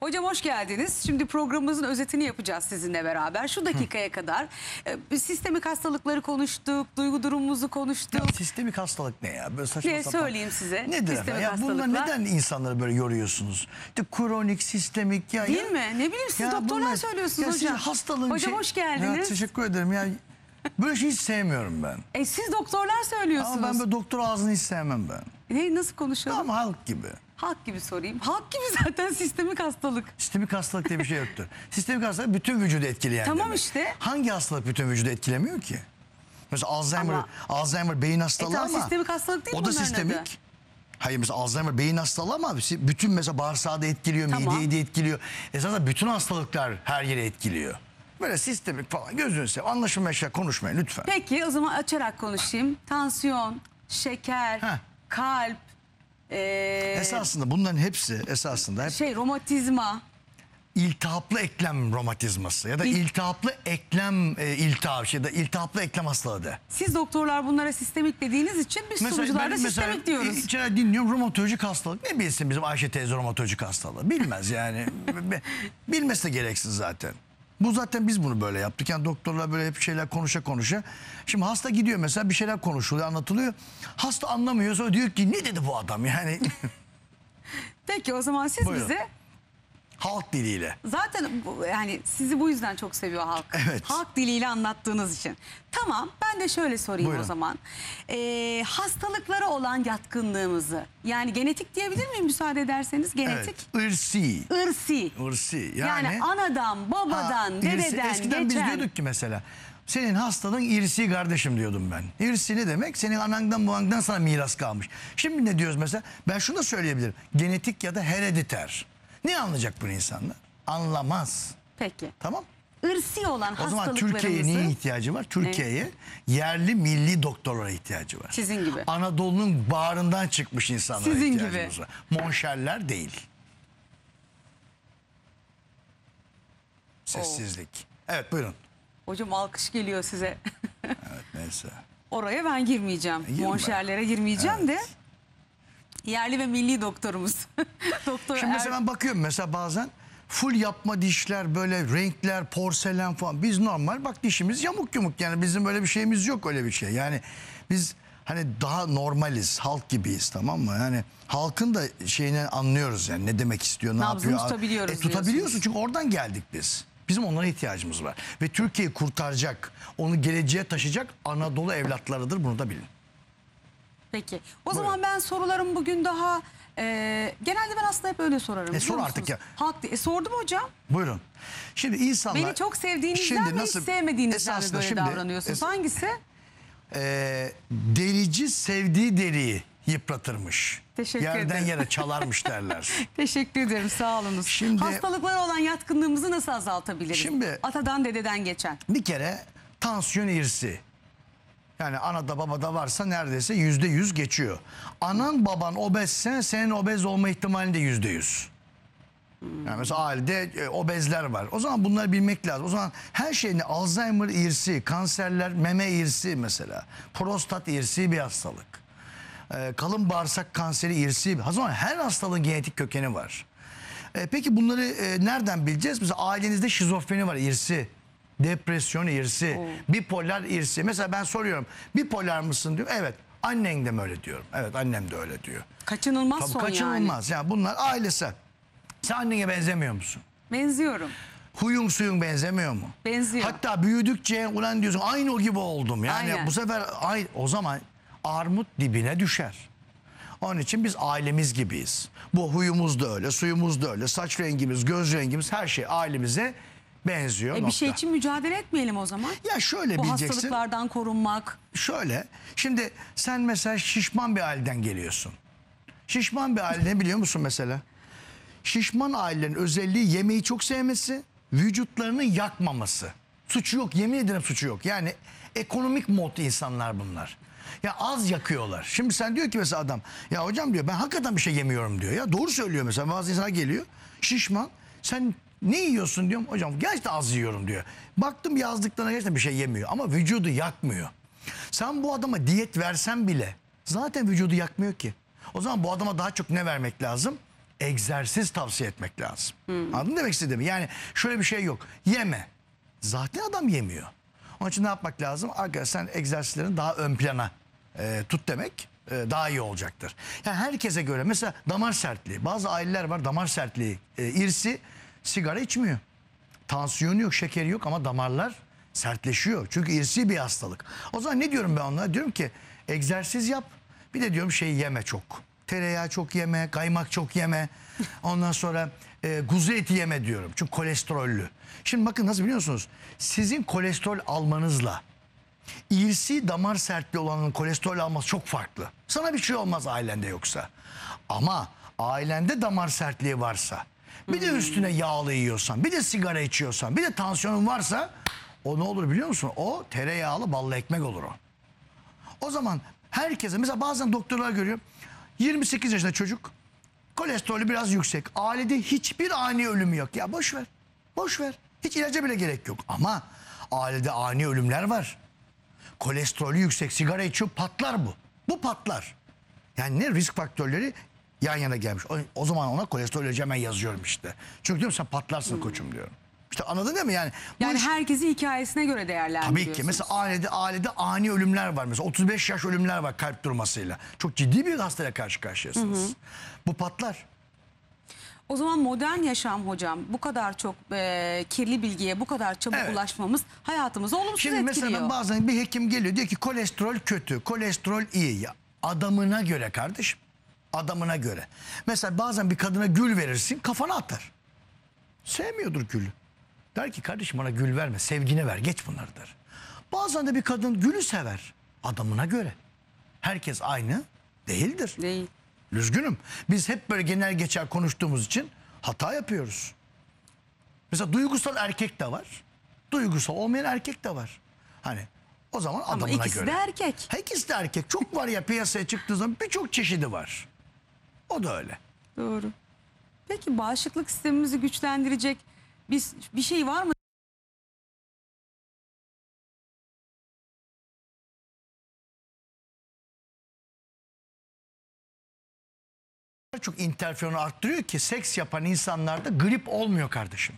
Hocam hoş geldiniz. Şimdi programımızın özetini yapacağız sizinle beraber. Şu dakikaya kadar e, sistemik hastalıkları konuştuk, duygu durumumuzu konuştuk. Ya, sistemik hastalık ne ya? Böyle saçma ne söyleyeyim size? Nedir sistemik Ya bunlar neden insanları böyle yoruyorsunuz? De kronik, sistemik ya. Değil ya. mi? Ne bileyim siz ya doktorlar bunlar, söylüyorsunuz ya hocam. Siz hastalığın hocam şey... hoş geldiniz. Ya, teşekkür ederim. Ya Böyle şey hiç sevmiyorum ben. E siz doktorlar söylüyorsunuz. Ama ben böyle doktor ağzını hiç sevmem ben. Ne, nasıl konuşalım? Tam halk gibi. Halk gibi sorayım. Halk gibi zaten sistemik hastalık. Sistemik hastalık diye bir şey yoktur. sistemik hastalık bütün vücudu etkileyen Tamam demek. işte. Hangi hastalık bütün vücudu etkilemiyor ki? Mesela Alzheimer, ama, Alzheimer beyin hastalığı e, tamam, ama. Sistemik hastalık değil o da sistemik. Adı? Hayır mesela Alzheimer beyin hastalığı ama bütün mesela bağırsağı da etkiliyor, tamam. mideyi de etkiliyor. Esasında bütün hastalıklar her yere etkiliyor. Böyle sistemik falan gözünü seveyim. Anlaşılma şey konuşmayın lütfen. Peki o zaman açarak konuşayım. Tansiyon, şeker, Heh. kalp, ee, Esasında bunların hepsi esasında hep şey romatizma. iltihaplı eklem romatizması ya da İl- iltihaplı eklem e, iltihap şey da iltihaplı eklem hastalığı de. Siz doktorlar bunlara sistemik dediğiniz için biz sunucularda ben sistemik diyoruz. Mesela dinliyorum romatolojik hastalık. Ne bilsin bizim Ayşe teyze romatolojik hastalığı. Bilmez yani. Bilmesi de gereksiz zaten. Bu zaten biz bunu böyle yaptık. Yani doktorla böyle hep şeyler konuşa konuşa. Şimdi hasta gidiyor mesela bir şeyler konuşuluyor, anlatılıyor. Hasta anlamıyor sonra diyor ki ne dedi bu adam yani. Peki o zaman siz Buyurun. bize Halk diliyle. Zaten bu- yani sizi bu yüzden çok seviyor halk. Evet. Halk diliyle anlattığınız için. Tamam ben de şöyle sorayım Buyurun. o zaman. Ee, hastalıklara olan yatkınlığımızı yani genetik diyebilir miyim müsaade ederseniz genetik. Evet. Irsi. Irsi. Irsi. Yani, Yani, anadan, babadan, Ha, irsi- dededen, Eskiden geçen. biz diyorduk ki mesela senin hastalığın irsi kardeşim diyordum ben. İrsi ne demek? Senin anandan babandan sana miras kalmış. Şimdi ne diyoruz mesela? Ben şunu da söyleyebilirim. Genetik ya da herediter. Ne anlayacak bunu insanlar? Anlamaz. Peki. Tamam. Irsi olan o zaman Türkiye'ye niye ihtiyacı var? Türkiye'ye yerli milli doktorlara ihtiyacı var. Sizin gibi. Anadolu'nun bağrından çıkmış insanlara Sizin ihtiyacımız gibi. var. Monşerler değil. Oh. Sessizlik. Oo. Evet buyurun. Hocam alkış geliyor size. evet neyse. Oraya ben girmeyeceğim. E, girme. Monşerlere girmeyeceğim evet. de Yerli ve milli doktorumuz. Doktor Şimdi mesela er- ben bakıyorum mesela bazen full yapma dişler böyle renkler porselen falan biz normal bak dişimiz yamuk yumuk yani bizim böyle bir şeyimiz yok öyle bir şey yani biz hani daha normaliz halk gibiyiz tamam mı yani halkın da şeyini anlıyoruz yani ne demek istiyor ne Nabzını yapıyor tutabiliyoruz e, tutabiliyorsun çünkü oradan geldik biz. Bizim onlara ihtiyacımız var ve Türkiye'yi kurtaracak onu geleceğe taşıyacak Anadolu evlatlarıdır bunu da bilin. Peki. O Buyurun. zaman ben sorularım bugün daha... E, genelde ben aslında hep öyle sorarım. E, sor artık ya. Halk, e, sordum hocam. Buyurun. Şimdi insanlar... Beni çok sevdiğinizden şimdi mi nasıl, hiç sevmediğinizden mi böyle şimdi, davranıyorsunuz? Hangisi? E, derici sevdiği deriyi yıpratırmış. Teşekkür Yerden ederim. yere çalarmış derler. Teşekkür ederim sağ Şimdi, Hastalıklara olan yatkınlığımızı nasıl azaltabiliriz? Şimdi, Atadan dededen geçen. Bir kere tansiyon irsi yani ana da baba da varsa neredeyse yüzde yüz geçiyor. Anan baban obezse senin obez olma ihtimalin de yüzde yüz. Yani mesela ailede e, obezler var. O zaman bunları bilmek lazım. O zaman her şeyini Alzheimer irsi, kanserler, meme irsi mesela. Prostat irsi bir hastalık. E, kalın bağırsak kanseri irsi. O zaman her hastalığın genetik kökeni var. E, peki bunları e, nereden bileceğiz? Mesela ailenizde şizofreni var irsi. Depresyon irsi, Oo. bipolar irsi. Mesela ben soruyorum bipolar mısın diyor. Evet annen de mi öyle diyorum. Evet annem de öyle diyor. Kaçınılmaz Tabii son kaçınılmaz. Yani. yani bunlar ailesi. Sen annene benzemiyor musun? Benziyorum. Huyun suyun benzemiyor mu? Benziyor. Hatta büyüdükçe ulan diyorsun aynı o gibi oldum. Yani Aynen. bu sefer ay, o zaman armut dibine düşer. Onun için biz ailemiz gibiyiz. Bu huyumuz da öyle, suyumuz da öyle, saç rengimiz, göz rengimiz her şey ailemize benziyor. E, bir şey için mücadele etmeyelim o zaman. Ya şöyle Bu hastalıklardan korunmak. Şöyle. Şimdi sen mesela şişman bir aileden geliyorsun. Şişman bir aile ne biliyor musun mesela? Şişman ailenin özelliği yemeği çok sevmesi, vücutlarını yakmaması. Suçu yok yemin ederim suçu yok. Yani ekonomik mod insanlar bunlar. Ya az yakıyorlar. Şimdi sen diyor ki mesela adam ya hocam diyor ben hakikaten bir şey yemiyorum diyor. Ya doğru söylüyor mesela bazı insan geliyor şişman. Sen ne yiyorsun diyorum. Hocam gerçekten az yiyorum diyor. Baktım yazdıklarına gerçekten bir şey yemiyor. Ama vücudu yakmıyor. Sen bu adama diyet versen bile zaten vücudu yakmıyor ki. O zaman bu adama daha çok ne vermek lazım? Egzersiz tavsiye etmek lazım. Hmm. Anladın mı demek istediğimi? Yani şöyle bir şey yok. Yeme. Zaten adam yemiyor. Onun için ne yapmak lazım? Arkadaşlar sen egzersizlerini daha ön plana e, tut demek e, daha iyi olacaktır. Yani herkese göre mesela damar sertliği. Bazı aileler var damar sertliği e, irsi sigara içmiyor. Tansiyonu yok, şekeri yok ama damarlar sertleşiyor. Çünkü irsi bir hastalık. O zaman ne diyorum ben onlara? Diyorum ki egzersiz yap. Bir de diyorum şey yeme çok. Tereyağı çok yeme, kaymak çok yeme. Ondan sonra e, kuzu eti yeme diyorum. Çünkü kolesterollü. Şimdi bakın nasıl biliyorsunuz? Sizin kolesterol almanızla İrsi damar sertliği olanın kolesterol alması çok farklı. Sana bir şey olmaz ailende yoksa. Ama ailende damar sertliği varsa bir de üstüne yağlı yiyorsan, bir de sigara içiyorsan, bir de tansiyonun varsa o ne olur biliyor musun? O tereyağlı ballı ekmek olur o. O zaman herkese mesela bazen doktorlar görüyor. 28 yaşında çocuk kolesterolü biraz yüksek. Ailede hiçbir ani ölümü yok. Ya boş ver. Boş ver. Hiç ilaca bile gerek yok. Ama ailede ani ölümler var. Kolesterolü yüksek sigara içiyor patlar bu. Bu patlar. Yani ne risk faktörleri yan yana gelmiş. O, o zaman ona kolesterol ilacı hemen yazıyorum işte. Çünkü diyorum sen patlarsın koçum diyorum. İşte anladın değil mi yani? Yani iş- herkesi hikayesine göre Tabii ki. Mesela ailede, ailede ani ölümler var. Mesela 35 yaş ölümler var kalp durmasıyla. Çok ciddi bir hastaya karşı karşıyasınız. Bu patlar. O zaman modern yaşam hocam bu kadar çok e, kirli bilgiye bu kadar çabuk Evet. ulaşmamız hayatımızı olumsuz Şimdi etkiliyor. mesela bazen bir hekim geliyor diyor ki kolesterol kötü, kolesterol iyi. Ya, adamına göre kardeşim adamına göre. Mesela bazen bir kadına gül verirsin kafana atar. Sevmiyordur gülü. Der ki kardeşim bana gül verme sevgini ver geç bunları der. Bazen de bir kadın gülü sever adamına göre. Herkes aynı değildir. Değil. Üzgünüm. Biz hep böyle genel geçer konuştuğumuz için hata yapıyoruz. Mesela duygusal erkek de var. Duygusal olmayan erkek de var. Hani o zaman Ama adamına ikisi göre. ikisi de erkek. Ha, ikisi de erkek. Çok var ya piyasaya çıktığı zaman birçok çeşidi var. O da öyle. Doğru. Peki bağışıklık sistemimizi güçlendirecek bir, bir şey var mı? Çok interferonu arttırıyor ki seks yapan insanlarda grip olmuyor kardeşim.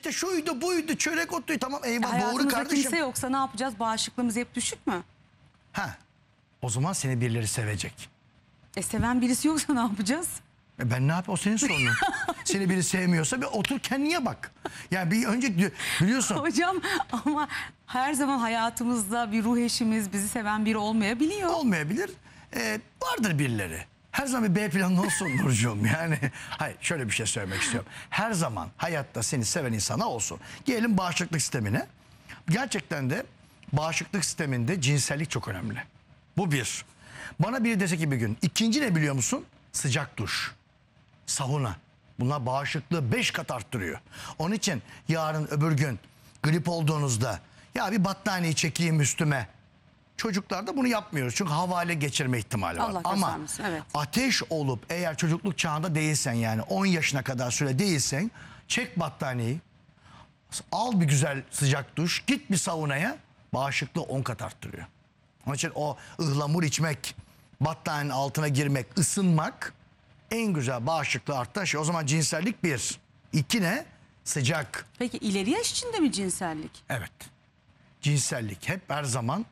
işte şuydu buydu çörek otuydu tamam eyvah Hayatımızda doğru kardeşim. kimse yoksa ne yapacağız? Bağışıklığımız hep düşük mü? Ha. O zaman seni birileri sevecek. E seven birisi yoksa ne yapacağız? E Ben ne yapayım o senin sorunun. seni biri sevmiyorsa bir otur kendine bak. Yani bir önce biliyorsun Hocam ama her zaman hayatımızda bir ruh eşimiz bizi seven biri olmayabiliyor. olmayabilir. E, vardır birileri her zaman bir B planı olsun Nurcuğum. Yani hayır şöyle bir şey söylemek istiyorum. Her zaman hayatta seni seven insana olsun. gelin bağışıklık sistemine. Gerçekten de bağışıklık sisteminde cinsellik çok önemli. Bu bir. Bana biri dese ki bir gün. İkinci ne biliyor musun? Sıcak duş. sahuna Bunlar bağışıklığı beş kat arttırıyor. Onun için yarın öbür gün grip olduğunuzda ya bir battaniye çekeyim üstüme Çocuklarda bunu yapmıyoruz. Çünkü havale geçirme ihtimali var. Allah Ama evet. ateş olup eğer çocukluk çağında değilsen yani 10 yaşına kadar süre değilsen çek battaniyeyi. Al bir güzel sıcak duş. Git bir saunaya. Bağışıklığı 10 kat arttırıyor. Onun için o ıhlamur içmek, battaniyenin altına girmek, ısınmak en güzel bağışıklığı arttan şey. O zaman cinsellik bir. İki ne? Sıcak. Peki ileri yaş içinde mi cinsellik? Evet. Cinsellik hep her zaman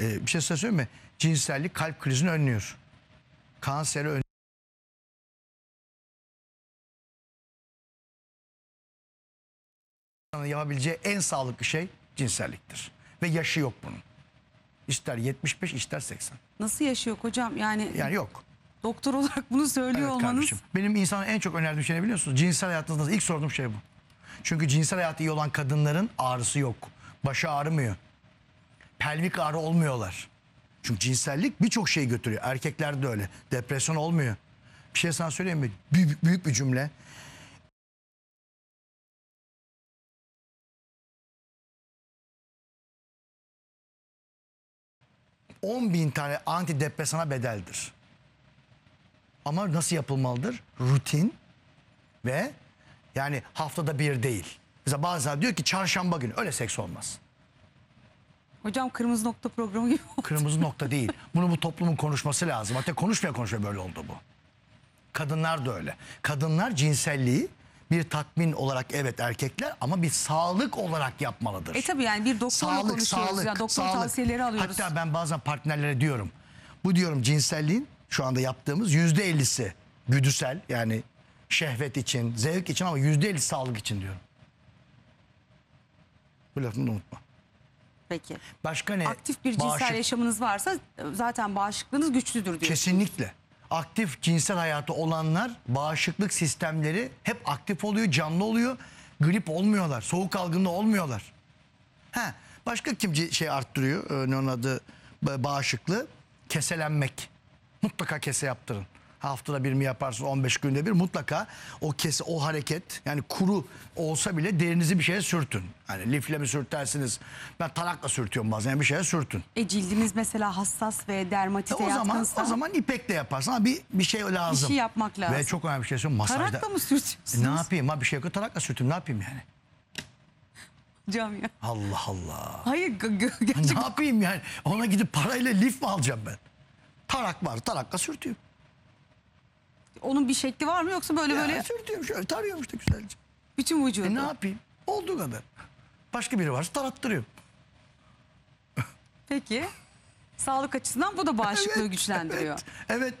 e, bir şey size söyleyeyim mi? Cinsellik kalp krizini önlüyor. Kanseri önlüyor. yapabileceği en sağlıklı şey cinselliktir. Ve yaşı yok bunun. İster 75 ister 80. Nasıl yaşı yok hocam? Yani, yani yok. Doktor olarak bunu söylüyor evet, olmanız. Kardeşim. Benim insana en çok önerdiğim şey ne biliyor biliyorsunuz? Cinsel hayatınızda ilk sorduğum şey bu. Çünkü cinsel hayatı iyi olan kadınların ağrısı yok. Başı ağrımıyor pelvik ağrı olmuyorlar. Çünkü cinsellik birçok şey götürüyor. Erkeklerde de öyle. Depresyon olmuyor. Bir şey sana söyleyeyim mi? Büyük, büyük bir cümle. 10 bin tane antidepresana bedeldir. Ama nasıl yapılmalıdır? Rutin ve yani haftada bir değil. Mesela bazen diyor ki çarşamba günü öyle seks olmaz. Hocam kırmızı nokta programı gibi oldu. Kırmızı nokta değil. Bunu bu toplumun konuşması lazım. Hatta konuşmaya konuşmaya böyle oldu bu. Kadınlar da öyle. Kadınlar cinselliği bir tatmin olarak evet erkekler ama bir sağlık olarak yapmalıdır. E tabii yani bir doktorla sağlık, konuşuyoruz. Sağlık, yani doktor sağlık. tavsiyeleri alıyoruz. Hatta ben bazen partnerlere diyorum. Bu diyorum cinselliğin şu anda yaptığımız yüzde ellisi güdüsel yani şehvet için, zevk için ama yüzde elli sağlık için diyorum. Bu lafını unutma. Peki. Başka ne? Aktif bir cinsel Bağışık- yaşamınız varsa zaten bağışıklığınız güçlüdür diyor. Kesinlikle. Aktif cinsel hayatı olanlar bağışıklık sistemleri hep aktif oluyor, canlı oluyor. Grip olmuyorlar, soğuk algınlığı olmuyorlar. Ha, başka kim şey arttırıyor? Ee, ne onun adı? Ba- Bağışıklığı. Keselenmek. Mutlaka kese yaptırın haftada bir mi yaparsınız 15 günde bir mutlaka o kesi o hareket yani kuru olsa bile derinizi bir şeye sürtün. Hani lifle mi sürtersiniz ben tarakla sürtüyorum bazen yani bir şeye sürtün. E cildimiz mesela hassas ve dermatite e, o zaman, yatkınsa. O zaman ipek yaparsın ama bir, bir şey lazım. Bir şey yapmak lazım. Ve çok önemli bir şey söylüyorum. Masajda... Tarakla mı sürtüyorsunuz? E, ne yapayım ha bir şey yok tarakla sürtüm ne yapayım yani cam ya. Allah Allah. Hayır gerçekten. Ne yapayım yani? Ona gidip parayla lif mi alacağım ben? Tarak var. Tarakla sürtüyorum onun bir şekli var mı yoksa böyle böyle? Sürtüyorum şöyle tarıyorum işte güzelce. Bütün vücudu. E ne yapayım? Olduğu kadar. Başka biri varsa tarattırıyorum. Peki. Sağlık açısından bu da bağışıklığı Evet, güçlendiriyor. Evet.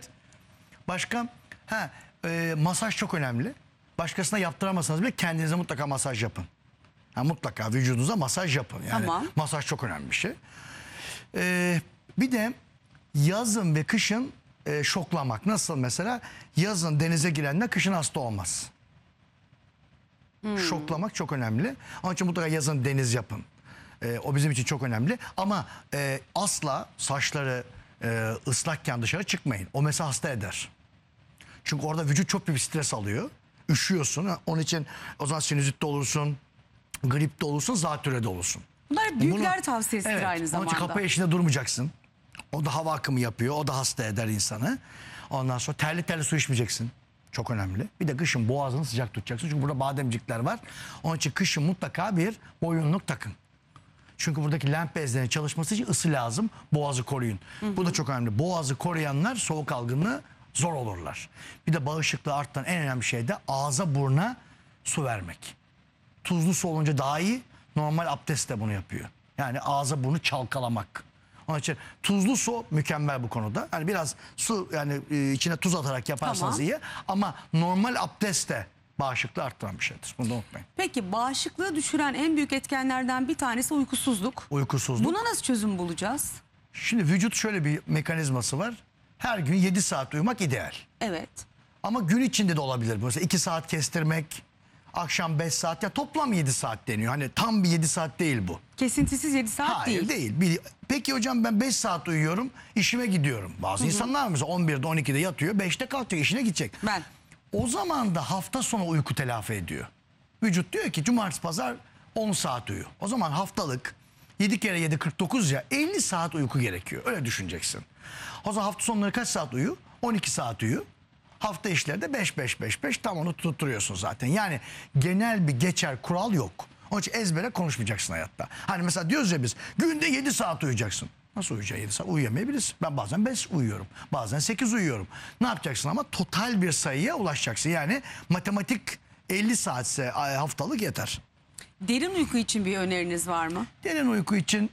Başkan. ha e, masaj çok önemli. Başkasına yaptıramazsanız bile kendinize mutlaka masaj yapın. Ha, mutlaka vücudunuza masaj yapın. Yani Tamam. masaj çok önemli bir şey. E, bir de yazın ve kışın e, şoklamak. Nasıl mesela yazın denize girenler kışın hasta olmaz. Hmm. Şoklamak çok önemli. Onun için mutlaka yazın deniz yapın. E, o bizim için çok önemli. Ama e, asla saçları e, ıslakken dışarı çıkmayın. O mesela hasta eder. Çünkü orada vücut çok büyük bir stres alıyor. Üşüyorsun. Onun için o zaman sinüzitte olursun, gripte olursun, zatürrede olursun. Bunlar büyükler Bunu, tavsiyesidir evet, aynı zamanda. Onun için kapı eşinde durmayacaksın. O da hava akımı yapıyor. O da hasta eder insanı. Ondan sonra terli terli su içmeyeceksin. Çok önemli. Bir de kışın boğazını sıcak tutacaksın. Çünkü burada bademcikler var. Onun için kışın mutlaka bir boyunluk takın. Çünkü buradaki lenf bezlerinin çalışması için ısı lazım. Boğazı koruyun. Hı hı. Bu da çok önemli. Boğazı koruyanlar soğuk algınlığı zor olurlar. Bir de bağışıklığı arttan en önemli şey de ağza burna su vermek. Tuzlu su olunca daha iyi. Normal abdest de bunu yapıyor. Yani ağza burnu çalkalamak. Onun için tuzlu su mükemmel bu konuda. Yani biraz su yani e, içine tuz atarak yaparsanız Tamam. iyi. Ama normal abdest de bağışıklığı arttıran bir şeydir. Bunu da unutmayın. Peki bağışıklığı düşüren en büyük etkenlerden bir tanesi uykusuzluk. Uykusuzluk. Buna nasıl çözüm bulacağız? Şimdi vücut şöyle bir mekanizması var. Her gün 7 saat uyumak ideal. Evet. Ama gün içinde de olabilir. Mesela 2 saat kestirmek, Akşam 5 saat ya toplam 7 saat deniyor. Hani tam bir 7 saat değil bu. Kesintisiz 7 saat Hayır değil. değil. Bir- Peki hocam ben 5 saat uyuyorum işime gidiyorum. Bazı insanlar mesela 11'de 12'de yatıyor 5'te kalkıyor işine gidecek. Ben. O zaman da hafta sonu uyku telafi ediyor. Vücut diyor ki cumartesi pazar 10 saat uyu. O zaman haftalık 7 kere 7 49 ya 50 saat uyku gerekiyor. Öyle düşüneceksin. O zaman hafta sonları kaç saat uyu? 12 saat uyu. Hafta işlerde 5-5-5-5 tam onu tutturuyorsun zaten. Yani genel bir geçer kural yok. Onun için ezbere konuşmayacaksın hayatta. Hani mesela diyoruz ya biz günde 7 saat uyuyacaksın. Nasıl uyuyacaksın 7 saat? Uyuyamayabilirsin. Ben bazen 5 uyuyorum. Bazen 8 uyuyorum. Ne yapacaksın ama total bir sayıya ulaşacaksın. Yani matematik 50 saatse haftalık yeter. Derin uyku için bir öneriniz var mı? Derin uyku için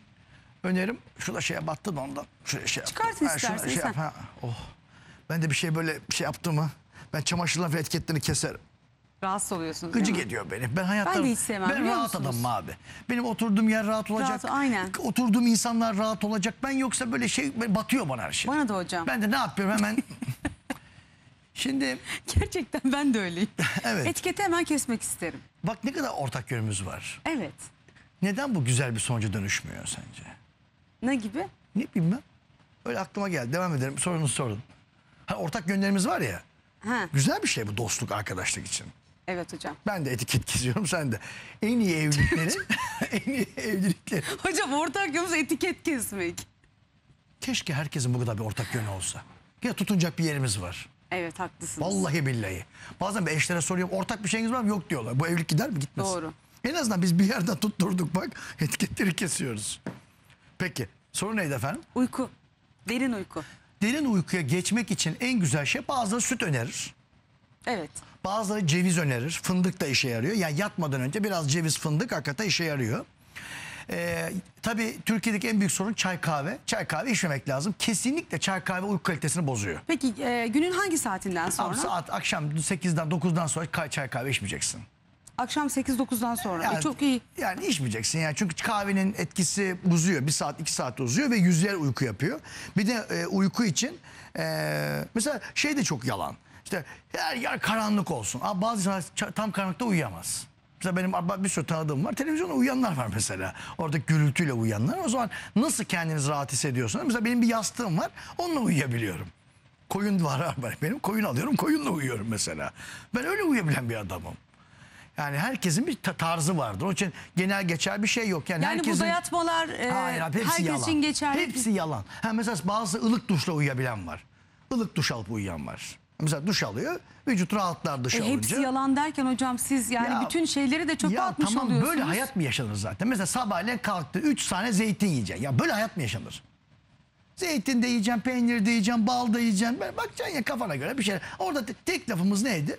önerim şurada şeye battı da ondan. Şuraya şey Çıkartın istersen. Şey Oh. Ben de bir şey böyle bir şey mı? ben çamaşırların etiketlerini keserim. Rahatsız oluyorsunuz Gıcık değil ediyor beni. Ben hayatta Ben de hiç sevmem, ben rahat musunuz? adamım abi. Benim oturduğum yer rahat olacak. aynen. Oturduğum insanlar rahat olacak. Ben yoksa böyle şey batıyor bana her şey. Bana da hocam. Ben de ne yapıyorum hemen. Şimdi Gerçekten ben de öyleyim. Evet. Etiketi hemen kesmek isterim. bak ne kadar ortak yönümüz var. Evet. Neden bu güzel bir sonuca dönüşmüyor sence? Ne gibi? Ne bileyim ben. Öyle aklıma geldi. Devam edelim. Sorunu sorun. Hani ortak yönlerimiz var ya. Ha. Güzel bir şey bu dostluk, arkadaşlık için. Evet hocam. Ben de etiket geziyorum sen de. En iyi evlilikleri, en iyi evlilikleri. Hocam ortak yönümüz etiket kesmek. Keşke herkesin bu kadar bir ortak yönü olsa. Ya tutunacak bir yerimiz var. Evet haklısınız. Vallahi billahi. Bazen bir eşlere soruyorum ortak bir şeyiniz var mı? Yok diyorlar. Bu evlilik gider mi? Gitmez. Doğru. En azından biz bir yerden tutturduk bak etiketleri kesiyoruz. Peki soru neydi efendim? Uyku. Derin uyku derin uykuya geçmek için en güzel şey bazıları süt önerir. Evet. Bazıları ceviz önerir. Fındık da işe yarıyor. Yani yatmadan önce biraz ceviz fındık hakikaten işe yarıyor. Ee, tabii Türkiye'deki en büyük sorun çay kahve. Çay kahve içmemek lazım. Kesinlikle çay kahve uyku kalitesini bozuyor. Peki e, günün hangi saatinden sonra? Abi saat akşam 8'den 9'dan sonra çay kahve içmeyeceksin. Akşam 8-9'dan sonra. Yani, e, çok iyi. Yani içmeyeceksin yani. Çünkü kahvenin etkisi uzuyor. Bir saat iki saat uzuyor ve yüzler uyku yapıyor. Bir de e, uyku için e, mesela şey de çok yalan. İşte her yer karanlık olsun. ama bazı insanlar tam karanlıkta uyuyamaz. Mesela benim bir sürü tanıdığım var. Televizyonda uyanlar var mesela. Orada gürültüyle uyanlar O zaman nasıl kendinizi rahat hissediyorsunuz? Mesela benim bir yastığım var. Onunla uyuyabiliyorum. Koyun var benim. Koyun alıyorum. Koyunla uyuyorum mesela. Ben öyle uyuyabilen bir adamım. Yani herkesin bir tarzı vardır. Onun için genel geçer bir şey yok. Yani, Yani herkesin... bu dayatmalar e, Hayır, abi, herkes yalan. için geçerli. Hepsi yalan. Ha, mesela bazı ılık duşla uyuyabilen var. Ilık duş alıp uyuyan var. Mesela duş alıyor, vücut rahatlar duş E, alınca. hepsi yalan derken hocam siz yani Ya- bütün şeyleri de çok Ya atmış tamam oluyorsunuz. böyle hayat mı yaşanır zaten? Mesela sabahleyin kalktı 3 tane zeytin yiyeceksin. Ya böyle hayat mı yaşanır? Zeytin de yiyeceğim, peynir de yiyeceğim, bal da yiyeceğim. Böyle bakacaksın ya kafana göre bir şey. Orada tek lafımız neydi?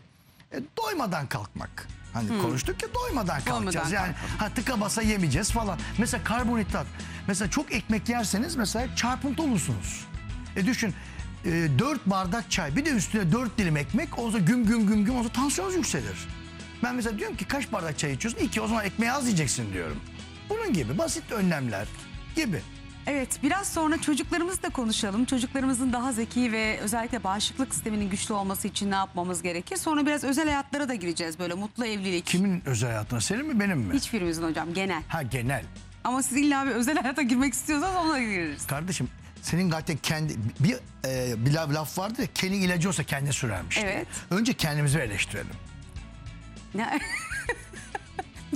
E, doymadan kalkmak. Hani konuştuk ya doymadan kalkacağız. Doymadan yani ha, tıka basa yemeyeceğiz falan. Mesela karbonhidrat. Mesela çok ekmek yerseniz mesela çarpıntı olursunuz. E düşün e, 4 bardak çay bir de üstüne 4 dilim ekmek olsa güm güm güm güm olsa tansiyonuz yükselir. Ben mesela diyorum ki kaç bardak çay içiyorsun? 2 o zaman ekmeği az yiyeceksin diyorum. Bunun gibi basit önlemler gibi. Evet biraz sonra çocuklarımızla konuşalım. Çocuklarımızın daha zeki ve özellikle bağışıklık sisteminin güçlü olması için ne yapmamız gerekir? Sonra biraz özel hayatlara da gireceğiz böyle mutlu evlilik. Kimin özel hayatına senin mi benim mi? Hiçbirimizin hocam genel. Ha genel. Ama siz illa bir özel hayata girmek istiyorsanız ona gireriz. Kardeşim senin zaten kendi bir e, bir laf vardı ya kendi ilacı olsa kendi sürermiş. Evet. Önce kendimizi eleştirelim. Ne?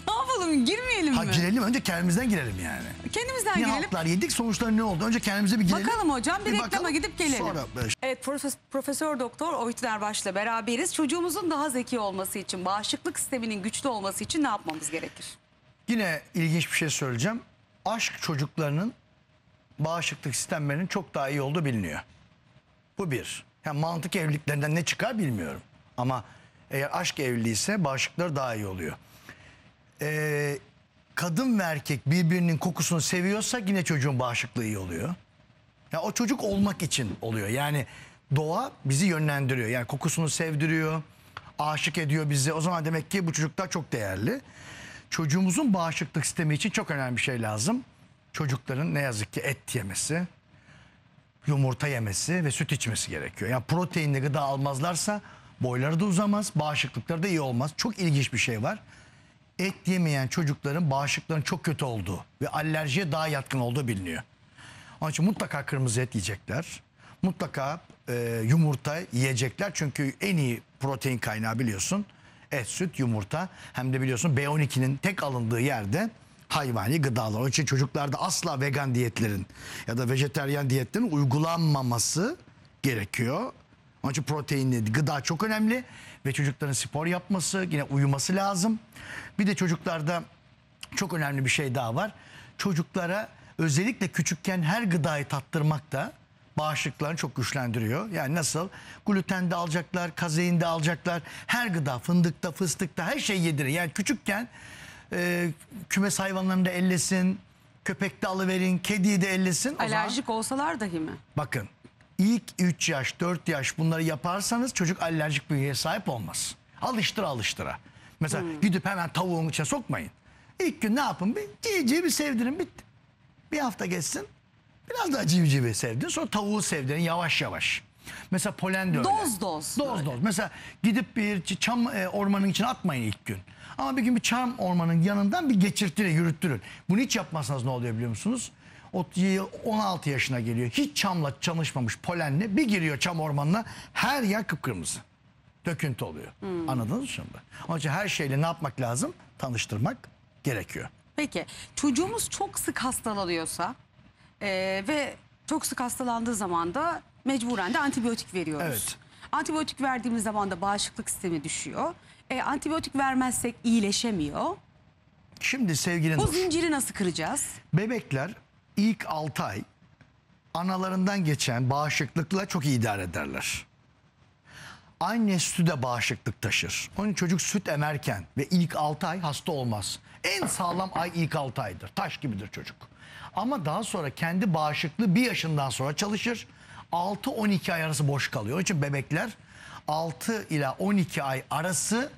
ne yapalım girmeyelim Ha mi? girelim önce kendimizden girelim yani. Kendimizden Ne girelim. haltlar yedik sonuçları ne oldu? Önce kendimize bir girelim. Bakalım hocam bir, reklama bakalım. gidip gelelim. Sonra böyle Evet Profes- Profesör Doktor Oytun başla beraberiz. Çocuğumuzun daha zeki olması için, bağışıklık sisteminin güçlü olması için ne yapmamız gerekir? Yine ilginç bir şey söyleyeceğim. Aşk çocuklarının bağışıklık sistemlerinin çok daha iyi olduğu biliniyor. Bu bir. Yani mantık evliliklerinden ne çıkar bilmiyorum. Ama eğer aşk evliliği ise bağışıklıkları daha iyi oluyor e, kadın ve erkek birbirinin kokusunu seviyorsa yine çocuğun bağışıklığı iyi oluyor. Ya o çocuk olmak için oluyor. Yani doğa bizi yönlendiriyor. Yani kokusunu sevdiriyor, aşık ediyor bizi. O zaman demek ki bu çocuk çocuklar çok değerli. Çocuğumuzun bağışıklık sistemi için çok önemli bir şey lazım. Çocukların ne yazık ki et yemesi, yumurta yemesi ve süt içmesi gerekiyor. Yani proteinli gıda almazlarsa boyları da uzamaz, bağışıklıkları da iyi olmaz. Çok ilginç bir şey var et yemeyen çocukların bağışıkların çok kötü olduğu ve alerjiye daha yatkın olduğu biliniyor. Onun için mutlaka kırmızı et yiyecekler. Mutlaka e, yumurta yiyecekler. Çünkü en iyi protein kaynağı biliyorsun et, süt, yumurta. Hem de biliyorsun B12'nin tek alındığı yerde hayvani gıdalar. Onun için çocuklarda asla vegan diyetlerin ya da vejeteryan diyetlerin uygulanmaması gerekiyor. Onun için proteinli gıda çok önemli ve çocukların spor yapması, yine uyuması lazım. Bir de çocuklarda çok önemli bir şey daha var. Çocuklara özellikle küçükken her gıdayı tattırmak da bağışıklarını çok güçlendiriyor. Yani nasıl? Gluten de alacaklar, kazein de alacaklar. Her gıda, fındıkta, fıstıkta her şey yedirin. Yani küçükken e, kümes hayvanlarını da ellesin, köpek de alıverin, kediyi de ellesin. Alerjik zaman, olsalar dahi mi? Bakın İlk 3 yaş, 4 yaş bunları yaparsanız çocuk alerjik büyüye sahip olmaz. Alıştıra alıştıra. Mesela hmm. gidip hemen tavuğun içine sokmayın. İlk gün ne yapın? Bir civcivi bir sevdirin bitti. Bir hafta geçsin. Biraz daha civcivi sevdirin. Sonra tavuğu sevdirin yavaş yavaş. Mesela polen de öyle. Doz doz. Doz böyle. doz. Mesela gidip bir çam e, ormanın içine atmayın ilk gün. Ama bir gün bir çam ormanın yanından bir geçirtirin, yürüttürün. Bunu hiç yapmazsanız ne oluyor biliyor musunuz? 16 yaşına geliyor. Hiç çamla çalışmamış polenle bir giriyor çam ormanına her yer kıpkırmızı. Döküntü oluyor. Hmm. Anladınız şimdi? Onun için her şeyle ne yapmak lazım? Tanıştırmak gerekiyor. Peki çocuğumuz çok sık hastalanıyorsa e, ve çok sık hastalandığı zaman da mecburen de antibiyotik veriyoruz. Evet. Antibiyotik verdiğimiz zaman da bağışıklık sistemi düşüyor. E, antibiyotik vermezsek iyileşemiyor. Şimdi sevgili Bu zinciri nasıl kıracağız? bebekler ilk 6 ay analarından geçen bağışıklıkla çok iyi idare ederler. Anne sütü de bağışıklık taşır. Onun çocuk süt emerken ve ilk 6 ay hasta olmaz. En sağlam ay ilk 6 aydır. Taş gibidir çocuk. Ama daha sonra kendi bağışıklığı bir yaşından sonra çalışır. 6-12 ay arası boş kalıyor. Onun için bebekler 6 ile 12 ay arası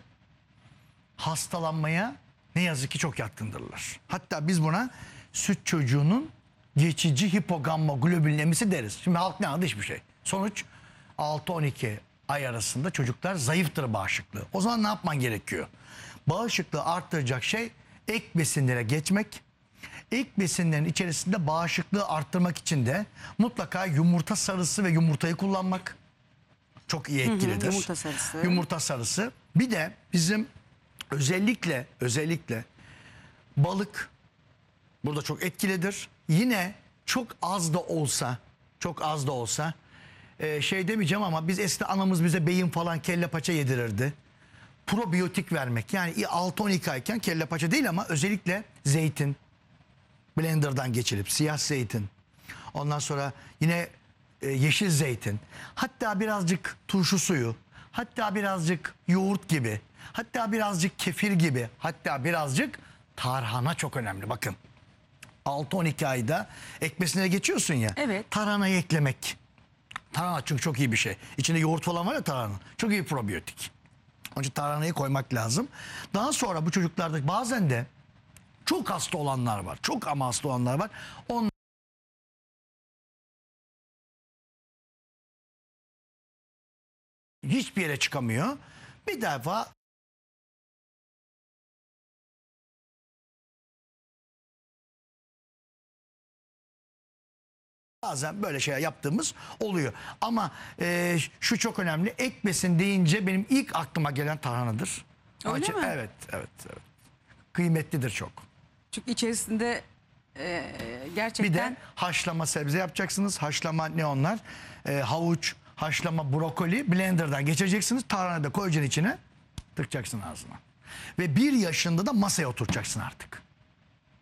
hastalanmaya ne yazık ki çok yatkındırlar. Hatta biz buna süt çocuğunun geçici hipogamma globinemisi deriz. Şimdi halk ne anladı hiçbir şey. Sonuç 6-12 ay arasında çocuklar zayıftır bağışıklığı. O zaman ne yapman gerekiyor? Bağışıklığı arttıracak şey ek besinlere geçmek. Ek besinlerin içerisinde bağışıklığı arttırmak için de mutlaka yumurta sarısı ve yumurtayı kullanmak çok iyi etkilidir. Hı hı, yumurta sarısı. Yumurta sarısı. Bir de bizim özellikle özellikle balık, Burada çok etkilidir. Yine çok az da olsa, çok az da olsa e, şey demeyeceğim ama biz eski anamız bize beyin falan kelle paça yedirirdi. Probiyotik vermek yani 6-12 ayken kelle paça değil ama özellikle zeytin. Blender'dan geçirip siyah zeytin. Ondan sonra yine e, yeşil zeytin. Hatta birazcık turşu suyu. Hatta birazcık yoğurt gibi. Hatta birazcık kefir gibi. Hatta birazcık tarhana çok önemli bakın. 6-12 ayda ekmesine geçiyorsun ya. Evet. Taranayı eklemek. Tarhana çünkü çok iyi bir şey. İçinde yoğurt falan var ya tarhananın. Çok iyi probiyotik. Onun için tarhanayı koymak lazım. Daha sonra bu çocuklarda bazen de çok hasta olanlar var. Çok ama hasta olanlar var. Onlar hiçbir yere çıkamıyor. Bir defa Bazen böyle şey yaptığımız oluyor. Ama e, şu çok önemli. Ek besin deyince benim ilk aklıma gelen tarhanadır. Öyle Acı, mi? Evet, evet, evet. Kıymetlidir çok. Çünkü içerisinde e, gerçekten... Bir de haşlama sebze yapacaksınız. Haşlama ne onlar? E, havuç, haşlama brokoli blenderdan geçeceksiniz Tarhana da koyacaksın içine. Tıkacaksın ağzına. Ve bir yaşında da masaya oturacaksın artık.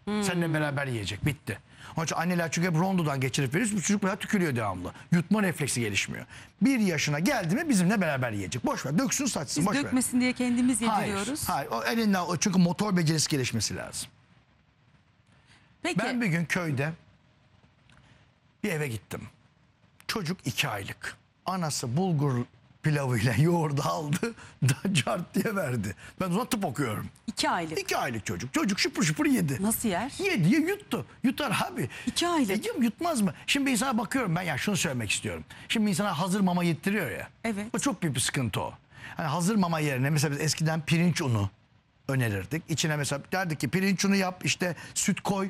Hmm. Seninle beraber yiyecek. Bitti. Onun için anneler çünkü hep rondodan geçirip veriyoruz. Bu çocuk böyle tükürüyor devamlı. Yutma refleksi gelişmiyor. Bir yaşına geldi mi bizimle beraber yiyecek. Boş ver döksün saçsın Biz boş dökmesin ver. diye kendimiz yediriyoruz. Hayır, hayır. O elinden, çünkü motor becerisi gelişmesi lazım. Peki. Ben bir gün köyde bir eve gittim. Çocuk iki aylık. Anası bulgur pilavıyla yoğurdu aldı. Da cart diye verdi. Ben ona tıp okuyorum. İki aylık. İki aylık çocuk. Çocuk şıpır şıpır yedi. Nasıl yer? Yedi ya yuttu. Yutar abi. İki aylık. Yiyeyim, yutmaz mı? Şimdi bir insana bakıyorum ben ya şunu söylemek istiyorum. Şimdi insana hazır mama yettiriyor ya. Evet. Bu çok büyük bir sıkıntı o. Hani hazır mama yerine mesela biz eskiden pirinç unu önerirdik. İçine mesela derdik ki pirinç unu yap işte süt koy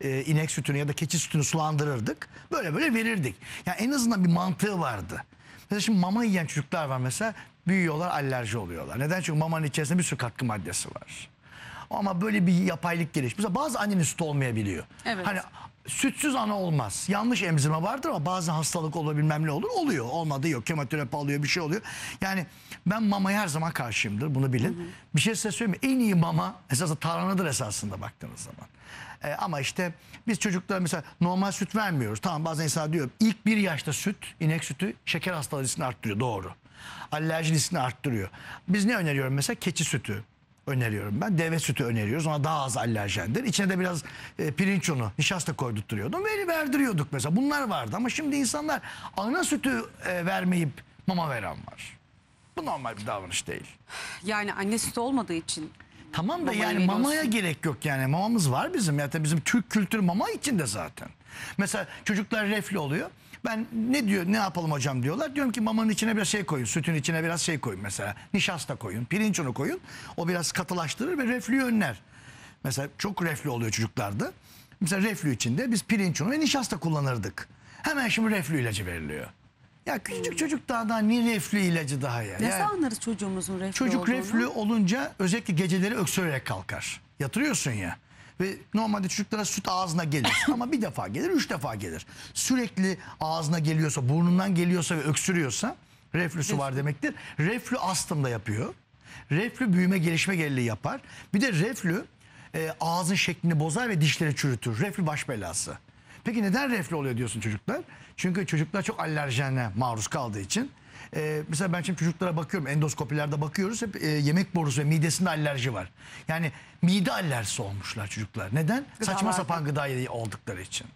e, inek sütünü ya da keçi sütünü sulandırırdık. Böyle böyle verirdik. Yani en azından bir mantığı vardı. Mesela şimdi mama yiyen çocuklar var mesela büyüyorlar alerji oluyorlar. Neden? Çünkü mamanın içerisinde bir sürü katkı maddesi var. Ama böyle bir yapaylık gelişmiş. Mesela bazı annenin sütü olmayabiliyor. Evet. Hani sütsüz ana olmaz. Yanlış emzirme vardır ama bazı hastalık olur ne olur. Oluyor. Olmadı yok. Kemoterapi alıyor bir şey oluyor. Yani ben mamaya her zaman karşıyımdır. Bunu bilin. Hı hı. Bir şey size söyleyeyim mi? En iyi mama esasında taranıdır esasında baktığınız zaman. Ee, ama işte biz çocuklara mesela normal süt vermiyoruz. Tamam bazen insan diyor ilk bir yaşta süt, inek sütü şeker hastalığı riskini arttırıyor. Doğru. Alerji riskini arttırıyor. Biz ne öneriyorum mesela? Keçi sütü öneriyorum ben. Deve sütü öneriyoruz. Ona daha az alerjendir İçine de biraz e, pirinç unu, nişasta koydurtturuyordum. Veri verdiriyorduk mesela. Bunlar vardı ama şimdi insanlar ana sütü e, vermeyip mama veren var. Bu normal bir davranış değil. Yani anne sütü olmadığı için Tamam da Mama yani veriyorsun. mamaya gerek yok yani. Mamamız var bizim. yani bizim Türk kültürü mama içinde zaten. Mesela çocuklar refli oluyor. Ben ne diyor ne yapalım hocam diyorlar. Diyorum ki mamanın içine biraz şey koyun. Sütün içine biraz şey koyun mesela. Nişasta koyun. Pirinç unu koyun. O biraz katılaştırır ve reflü önler. Mesela çok reflü oluyor çocuklarda. Mesela reflü içinde biz pirinç unu ve nişasta kullanırdık. Hemen şimdi reflü ilacı veriliyor. Ya küçük hmm. çocuk daha daha ni reflü ilacı daha ya. Nasıl yani, anlarız çocuğumuzun reflü Çocuk olduğunu? reflü olunca özellikle geceleri öksürerek kalkar. Yatırıyorsun ya. Ve normalde çocuklara süt ağzına gelir. Ama bir defa gelir, üç defa gelir. Sürekli ağzına geliyorsa, burnundan geliyorsa ve öksürüyorsa reflüsü var demektir. Reflü astım da yapıyor. Reflü büyüme gelişme geriliği yapar. Bir de reflü e, ağzın şeklini bozar ve dişleri çürütür. Reflü baş belası. Peki neden reflü oluyor diyorsun çocuklar? Çünkü çocuklar çok alerjene maruz kaldığı için e, mesela ben şimdi çocuklara bakıyorum endoskopilerde bakıyoruz hep e, yemek borusu ve midesinde alerji var. Yani mide alerjisi olmuşlar çocuklar. Neden? Gıda Saçma alerji. sapan gıda oldukları için.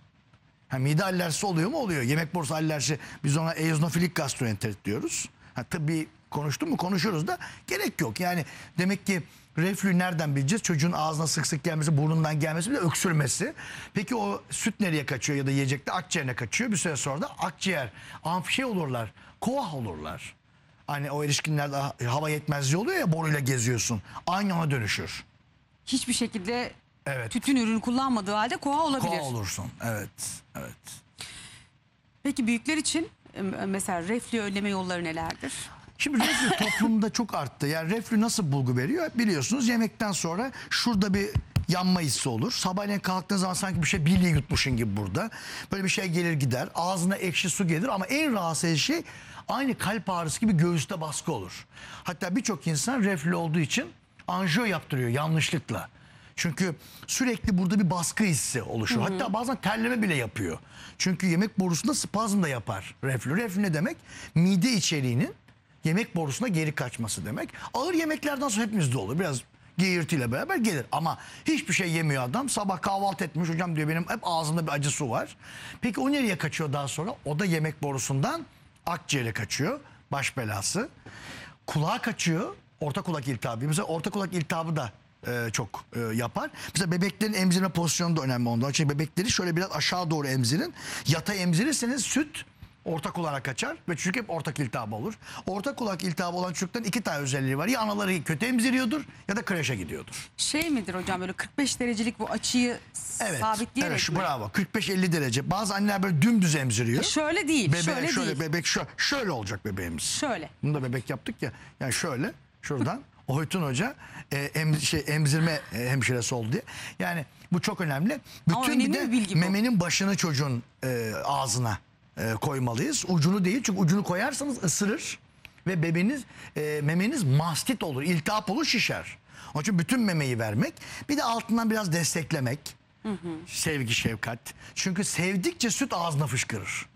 Ha, mide alerjisi oluyor mu? Oluyor. Yemek borusu alerji, biz ona eozinofilik gastroenterit diyoruz. Ha, tabii konuştun mu konuşuruz da gerek yok. Yani demek ki reflü nereden bileceğiz? Çocuğun ağzına sık sık gelmesi, burnundan gelmesi bile öksürmesi. Peki o süt nereye kaçıyor ya da yiyecekte akciğerine kaçıyor. Bir süre sonra da akciğer amfişe olurlar kova olurlar. Hani o erişkinlerde hava yetmezliği oluyor ya boruyla geziyorsun. Aynı ona dönüşür. Hiçbir şekilde Evet. tütün ürünü kullanmadığı halde kova olabilir. Kova olursun. Evet. Evet. Peki büyükler için mesela reflü önleme yolları nelerdir? Şimdi reflü toplumda çok arttı. Yani reflü nasıl bulgu veriyor? Biliyorsunuz yemekten sonra şurada bir yanma hissi olur. Sabahleyin kalktığın zaman sanki bir şey bilye yutmuşsun gibi burada. Böyle bir şey gelir gider. Ağzına ekşi su gelir ama en rahatsız şey Aynı kalp ağrısı gibi göğüste baskı olur. Hatta birçok insan reflü olduğu için anjiyo yaptırıyor yanlışlıkla. Çünkü sürekli burada bir baskı hissi oluşuyor. Hı hı. Hatta bazen terleme bile yapıyor. Çünkü yemek borusunda spazm da yapar reflü. Reflü ne demek? Mide içeriğinin yemek borusuna geri kaçması demek. Ağır yemeklerden sonra hepimizde olur. Biraz geğirtiyle beraber gelir. Ama hiçbir şey yemiyor adam. Sabah kahvaltı etmiş. Hocam diyor benim hep ağzımda bir acı su var. Peki o nereye kaçıyor daha sonra? O da yemek borusundan Akciğere kaçıyor. Baş belası. Kulağa kaçıyor. Orta kulak iltihabı. Mesela orta kulak iltihabı da e, çok e, yapar. Mesela bebeklerin emzirme pozisyonu da önemli ondan. Çünkü şey, bebekleri şöyle biraz aşağı doğru emzirin. Yatay emzirirseniz süt ortak olarak kaçar ve çocuk hep ortak iltihabı olur. Ortak kulak iltihabı olan çocukların iki tane özelliği var. Ya anaları kötü emziriyordur ya da kreşe gidiyordur. Şey midir hocam böyle 45 derecelik bu açıyı evet, sabitleyerek evet, Bravo 45-50 derece. Bazı anneler böyle dümdüz emziriyor. E şöyle değil. Bebeğe, şöyle, şöyle değil. bebek şö şöyle olacak bebeğimiz. Şöyle. Bunu da bebek yaptık ya. Yani şöyle şuradan Oytun Hoca e, em, şey, emzirme e, hemşiresi oldu diye. Yani bu çok önemli. Bütün önemli bir de bir memenin bu. başını çocuğun e, ağzına e, koymalıyız. Ucunu değil çünkü ucunu koyarsanız ısırır ve bebeğiniz e, memeniz mastit olur, iltihap olur, şişer. Onun için bütün memeyi vermek, bir de altından biraz desteklemek. Hı hı. Sevgi, şefkat. Çünkü sevdikçe süt ağzına fışkırır.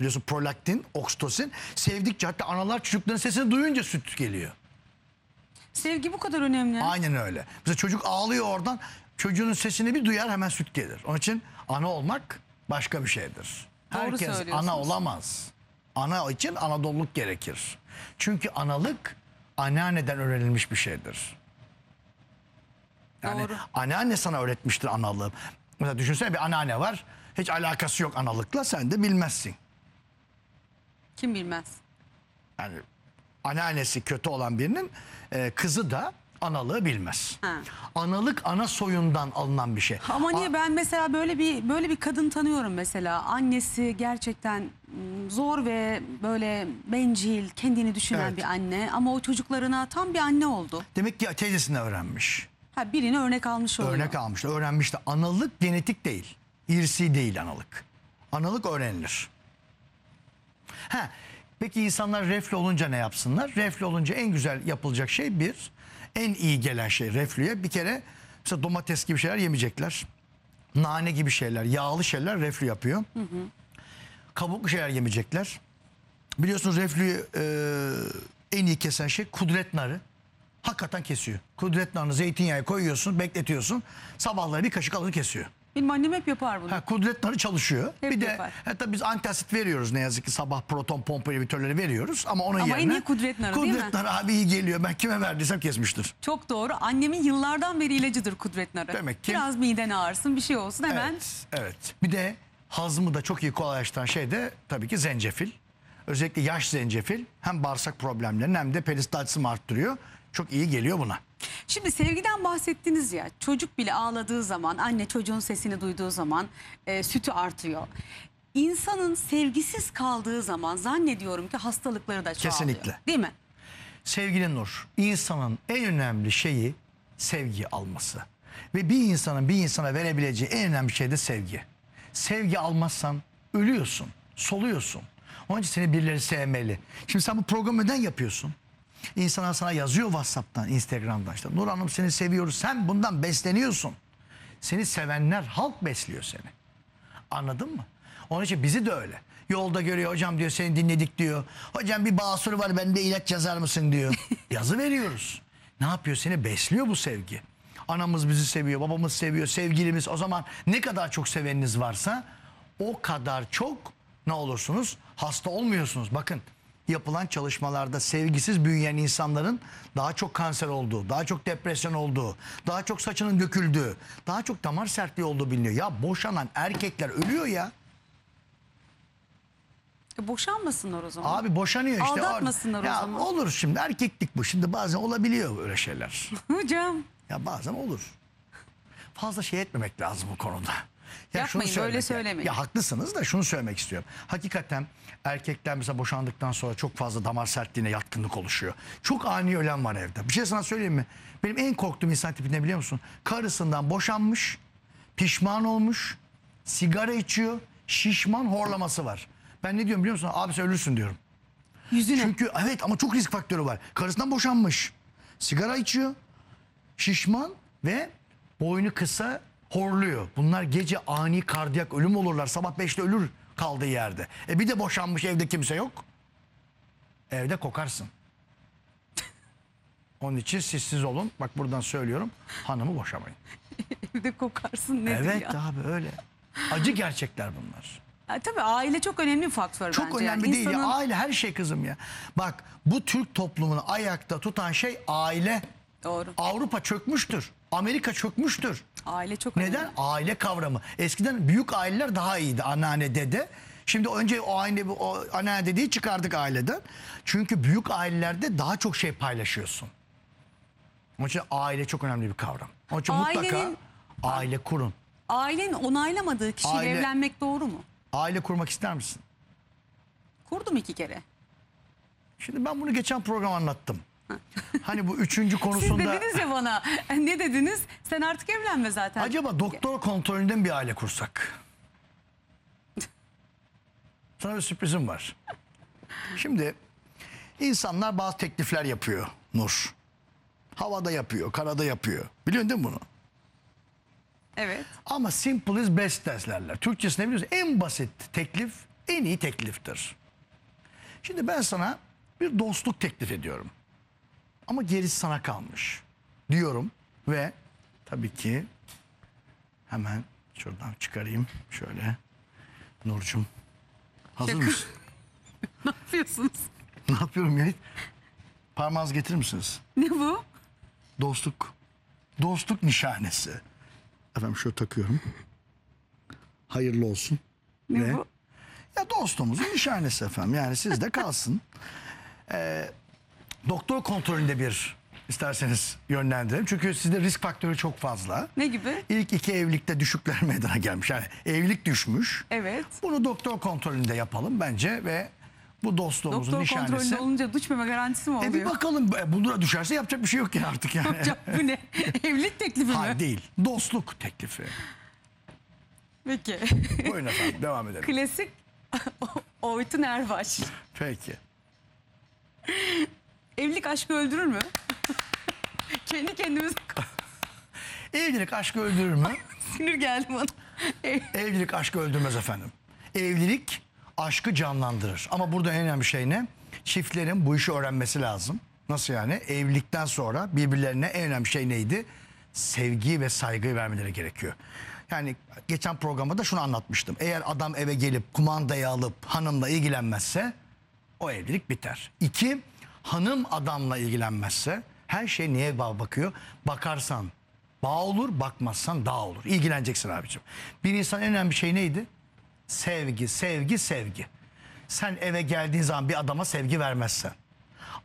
Biliyorsun prolaktin, oksitosin. Sevdikçe hatta analar çocukların sesini duyunca süt geliyor. Sevgi bu kadar önemli. Aynen öyle. Mesela çocuk ağlıyor oradan. Çocuğunun sesini bir duyar hemen süt gelir. Onun için ana olmak başka bir şeydir. Herkes ana olamaz. Ana için Anadolu'luk gerekir. Çünkü analık anneanneden öğrenilmiş bir şeydir. Yani Doğru. anneanne sana öğretmiştir analığı. Mesela düşünsene bir anneanne var. Hiç alakası yok analıkla sen de bilmezsin. Kim bilmez? Yani anneannesi kötü olan birinin e, kızı da analığı bilmez. Ha. Analık ana soyundan alınan bir şey. Ama niye A ben mesela böyle bir böyle bir kadın tanıyorum mesela. Annesi gerçekten ıı, zor ve böyle bencil, kendini düşünen evet. bir anne ama o çocuklarına tam bir anne oldu. Demek ki teyzesini öğrenmiş. Ha birini örnek almış oluyor. Örnek almış, öğrenmiş de analık genetik değil. irsi değil analık. Analık öğrenilir. Ha Peki insanlar reflü olunca ne yapsınlar? Reflü olunca en güzel yapılacak şey bir en iyi gelen şey reflüye bir kere mesela domates gibi şeyler yemeyecekler. Nane gibi şeyler, yağlı şeyler reflü yapıyor. Hı hı. Kabuklu şeyler yemeyecekler. Biliyorsunuz reflüyü e, en iyi kesen şey kudret narı. Hakikaten kesiyor. Kudret narını zeytinyağı koyuyorsun, bekletiyorsun. Sabahları bir kaşık alını kesiyor. Benim annem hep yapar bunu. Ha, kudret narı çalışıyor. Hep bir de hatta e, biz antasit veriyoruz ne yazık ki sabah proton pompa inhibitörleri veriyoruz ama onun ama yerine. Ama en iyi kudret narı kudret değil mi? narı abi iyi geliyor. Ben kime verdiysem kesmiştir. Çok doğru. Annemin yıllardan beri ilacıdır kudret narı. Demek ki. Biraz miden ağrısın bir şey olsun hemen. Evet. evet. Bir de hazmı da çok iyi kolaylaştıran şey de tabii ki zencefil. Özellikle yaş zencefil hem bağırsak problemlerini hem de peristaltisimi arttırıyor çok iyi geliyor buna. Şimdi sevgiden bahsettiniz ya çocuk bile ağladığı zaman anne çocuğun sesini duyduğu zaman e, sütü artıyor. İnsanın sevgisiz kaldığı zaman zannediyorum ki hastalıkları da çoğalıyor. Kesinlikle. Değil mi? Sevgili Nur, insanın en önemli şeyi sevgi alması. Ve bir insanın bir insana verebileceği en önemli şey de sevgi. Sevgi almazsan ölüyorsun, soluyorsun. Onun için seni birileri sevmeli. Şimdi sen bu programı neden yapıyorsun? İnsanlar sana yazıyor WhatsApp'tan, Instagram'dan işte. Nur Hanım seni seviyoruz. Sen bundan besleniyorsun. Seni sevenler, halk besliyor seni. Anladın mı? Onun için bizi de öyle. Yolda görüyor hocam diyor seni dinledik diyor. Hocam bir basur var bende ilaç yazar mısın diyor. Yazı veriyoruz. Ne yapıyor seni besliyor bu sevgi. Anamız bizi seviyor, babamız seviyor, sevgilimiz. O zaman ne kadar çok seveniniz varsa o kadar çok ne olursunuz? Hasta olmuyorsunuz. Bakın yapılan çalışmalarda sevgisiz büyüyen insanların daha çok kanser olduğu, daha çok depresyon olduğu, daha çok saçının döküldüğü, daha çok damar sertliği olduğu biliniyor. Ya boşanan erkekler ölüyor ya. E boşanmasınlar o zaman. Abi boşanıyor işte. Aldatmasınlar ya o zaman. Olur şimdi erkeklik bu. Şimdi bazen olabiliyor öyle şeyler. Hocam. Ya bazen olur. Fazla şey etmemek lazım bu konuda. Ya Yapmayın şunu böyle söylemeyin. Ya, haklısınız da şunu söylemek istiyorum. Hakikaten erkekler mesela boşandıktan sonra çok fazla damar sertliğine yatkınlık oluşuyor. Çok ani ölen var evde. Bir şey sana söyleyeyim mi? Benim en korktuğum insan tipi ne biliyor musun? Karısından boşanmış, pişman olmuş, sigara içiyor, şişman horlaması var. Ben ne diyorum biliyor musun? Abi sen ölürsün diyorum. Yüzüne. Çünkü evet ama çok risk faktörü var. Karısından boşanmış, sigara içiyor, şişman ve boynu kısa horluyor. Bunlar gece ani kardiyak ölüm olurlar. Sabah 5'te ölür kaldığı yerde. E bir de boşanmış evde kimse yok. Evde kokarsın. Onun için sessiz olun. Bak buradan söylüyorum. Hanımı boşamayın. evde kokarsın nedir evet, ya? Evet abi öyle. Acı gerçekler bunlar. Ya, tabii aile çok önemli bir faktör çok bence. Çok önemli yani. değil İnsanın... ya. Aile her şey kızım ya. Bak bu Türk toplumunu ayakta tutan şey aile. Doğru. Avrupa çökmüştür. Amerika çökmüştür. Aile çok önemli. Neden? Aile kavramı. Eskiden büyük aileler daha iyiydi. Anneanne, dede. Şimdi önce o aile o anneanne dedeyi çıkardık aileden. Çünkü büyük ailelerde daha çok şey paylaşıyorsun. Onun için aile çok önemli bir kavram. Onun için Ailenin- mutlaka aile kurun. Ailenin onaylamadığı kişiyle Aile- evlenmek doğru mu? Aile kurmak ister misin? Kurdum iki kere. Şimdi ben bunu geçen program anlattım. Hani bu üçüncü konusunda... Siz dediniz ya bana ne dediniz? Sen artık evlenme zaten. Acaba doktor kontrolünden bir aile kursak? Sana bir sürprizim var. Şimdi insanlar bazı teklifler yapıyor Nur. Havada yapıyor, karada yapıyor. Biliyorsun değil mi bunu? Evet. Ama simple is best derslerler. Türkçesine biliyorsun en basit teklif en iyi tekliftir. Şimdi ben sana bir dostluk teklif ediyorum. Ama gerisi sana kalmış diyorum ve tabii ki hemen şuradan çıkarayım şöyle. Nurcum hazır Şaka. mısın? ne yapıyorsunuz? ne yapıyorum ya? Parmağınızı getirir misiniz? Ne bu? Dostluk. Dostluk nişanesi. Efendim şöyle takıyorum. Hayırlı olsun. Ne ve bu? Ya dostumuzun nişanesi efendim. Yani sizde kalsın. Ee, doktor kontrolünde bir isterseniz yönlendirelim. Çünkü sizde risk faktörü çok fazla. Ne gibi? İlk iki evlilikte düşükler meydana gelmiş. Yani evlilik düşmüş. Evet. Bunu doktor kontrolünde yapalım bence ve bu dostluğumuzun Doktor nişanesi. kontrolünde olunca düşmeme garantisi mi oluyor? E bir bakalım e, bunlara düşerse yapacak bir şey yok ki artık yani. Hocam bu ne? Evlilik teklifi mi? Hayır değil. Dostluk teklifi. Peki. Buyurun efendim devam edelim. Klasik Oytun Erbaş. Peki. Evlilik aşkı öldürür mü? Kendi kendimiz Evlilik aşkı öldürür mü? sinir geldi bana. Evlilik aşkı öldürmez efendim. Evlilik aşkı canlandırır. Ama burada en önemli şey ne? Çiftlerin bu işi öğrenmesi lazım. Nasıl yani? Evlilikten sonra birbirlerine en önemli şey neydi? Sevgiyi ve saygıyı vermeleri gerekiyor. Yani geçen programda da şunu anlatmıştım. Eğer adam eve gelip kumandayı alıp hanımla ilgilenmezse o evlilik biter. İki, hanım adamla ilgilenmezse her şey neye bakıyor? Bakarsan bağ olur, bakmazsan dağ olur. İlgileneceksin abicim. Bir insan en önemli şey neydi? Sevgi, sevgi, sevgi. Sen eve geldiğin zaman bir adama sevgi vermezsen.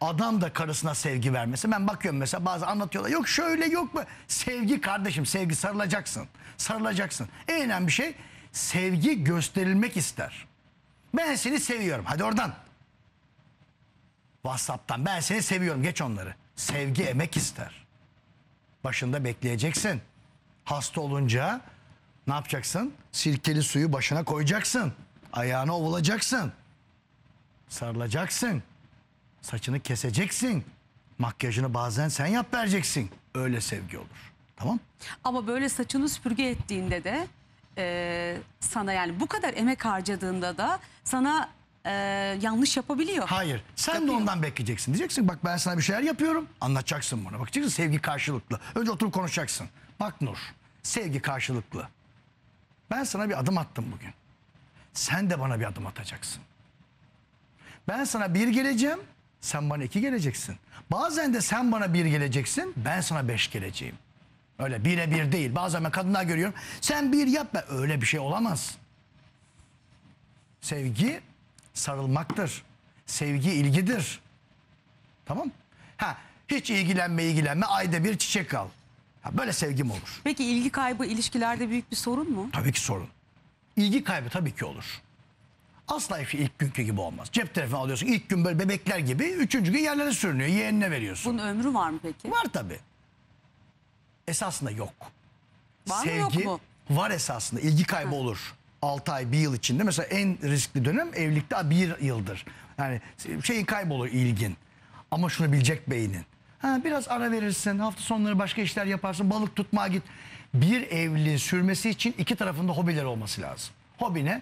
Adam da karısına sevgi vermesi. Ben bakıyorum mesela bazı anlatıyorlar. Yok şöyle yok mu? Sevgi kardeşim sevgi sarılacaksın. Sarılacaksın. En önemli şey sevgi gösterilmek ister. Ben seni seviyorum. Hadi oradan. WhatsApp'tan ben seni seviyorum geç onları. Sevgi emek ister. Başında bekleyeceksin. Hasta olunca ne yapacaksın? Sirkeli suyu başına koyacaksın. ayağını ovulacaksın. Sarılacaksın. Saçını keseceksin. Makyajını bazen sen yap vereceksin. Öyle sevgi olur. Tamam? Ama böyle saçını süpürge ettiğinde de e, sana yani bu kadar emek harcadığında da sana e, yanlış yapabiliyor. Hayır. Sen Yapıyor. de ondan bekleyeceksin. Diyeceksin bak ben sana bir şeyler yapıyorum. Anlatacaksın bana. Bakacaksın sevgi karşılıklı. Önce oturup konuşacaksın. Bak Nur. Sevgi karşılıklı. Ben sana bir adım attım bugün. Sen de bana bir adım atacaksın. Ben sana bir geleceğim. Sen bana iki geleceksin. Bazen de sen bana bir geleceksin. Ben sana beş geleceğim. Öyle bire bir değil. Bazen ben kadınlar görüyorum. Sen bir yapma, Öyle bir şey olamaz. Sevgi sarılmaktır. Sevgi ilgidir. Tamam? Ha hiç ilgilenme ilgilenme ayda bir çiçek al. Ha, böyle sevgim olur. Peki ilgi kaybı ilişkilerde büyük bir sorun mu? Tabii ki sorun. İlgi kaybı tabii ki olur. Asla hiçbir ilk günkü gibi olmaz. Cep telefonu alıyorsun ilk gün böyle bebekler gibi. Üçüncü gün yerlere sürünüyor. Yeğenine veriyorsun. Bunun ömrü var mı peki? Var tabii. Esasında yok. Var mı Sevgi yok mu? var esasında. İlgi kaybı olur. 6 ay 1 yıl içinde mesela en riskli dönem evlilikte 1 yıldır. Yani şeyin kaybolur ilgin. Ama şunu bilecek beynin. Ha, biraz ara verirsin hafta sonları başka işler yaparsın balık tutmaya git. Bir evliliğin sürmesi için iki tarafında hobiler olması lazım. Hobi ne?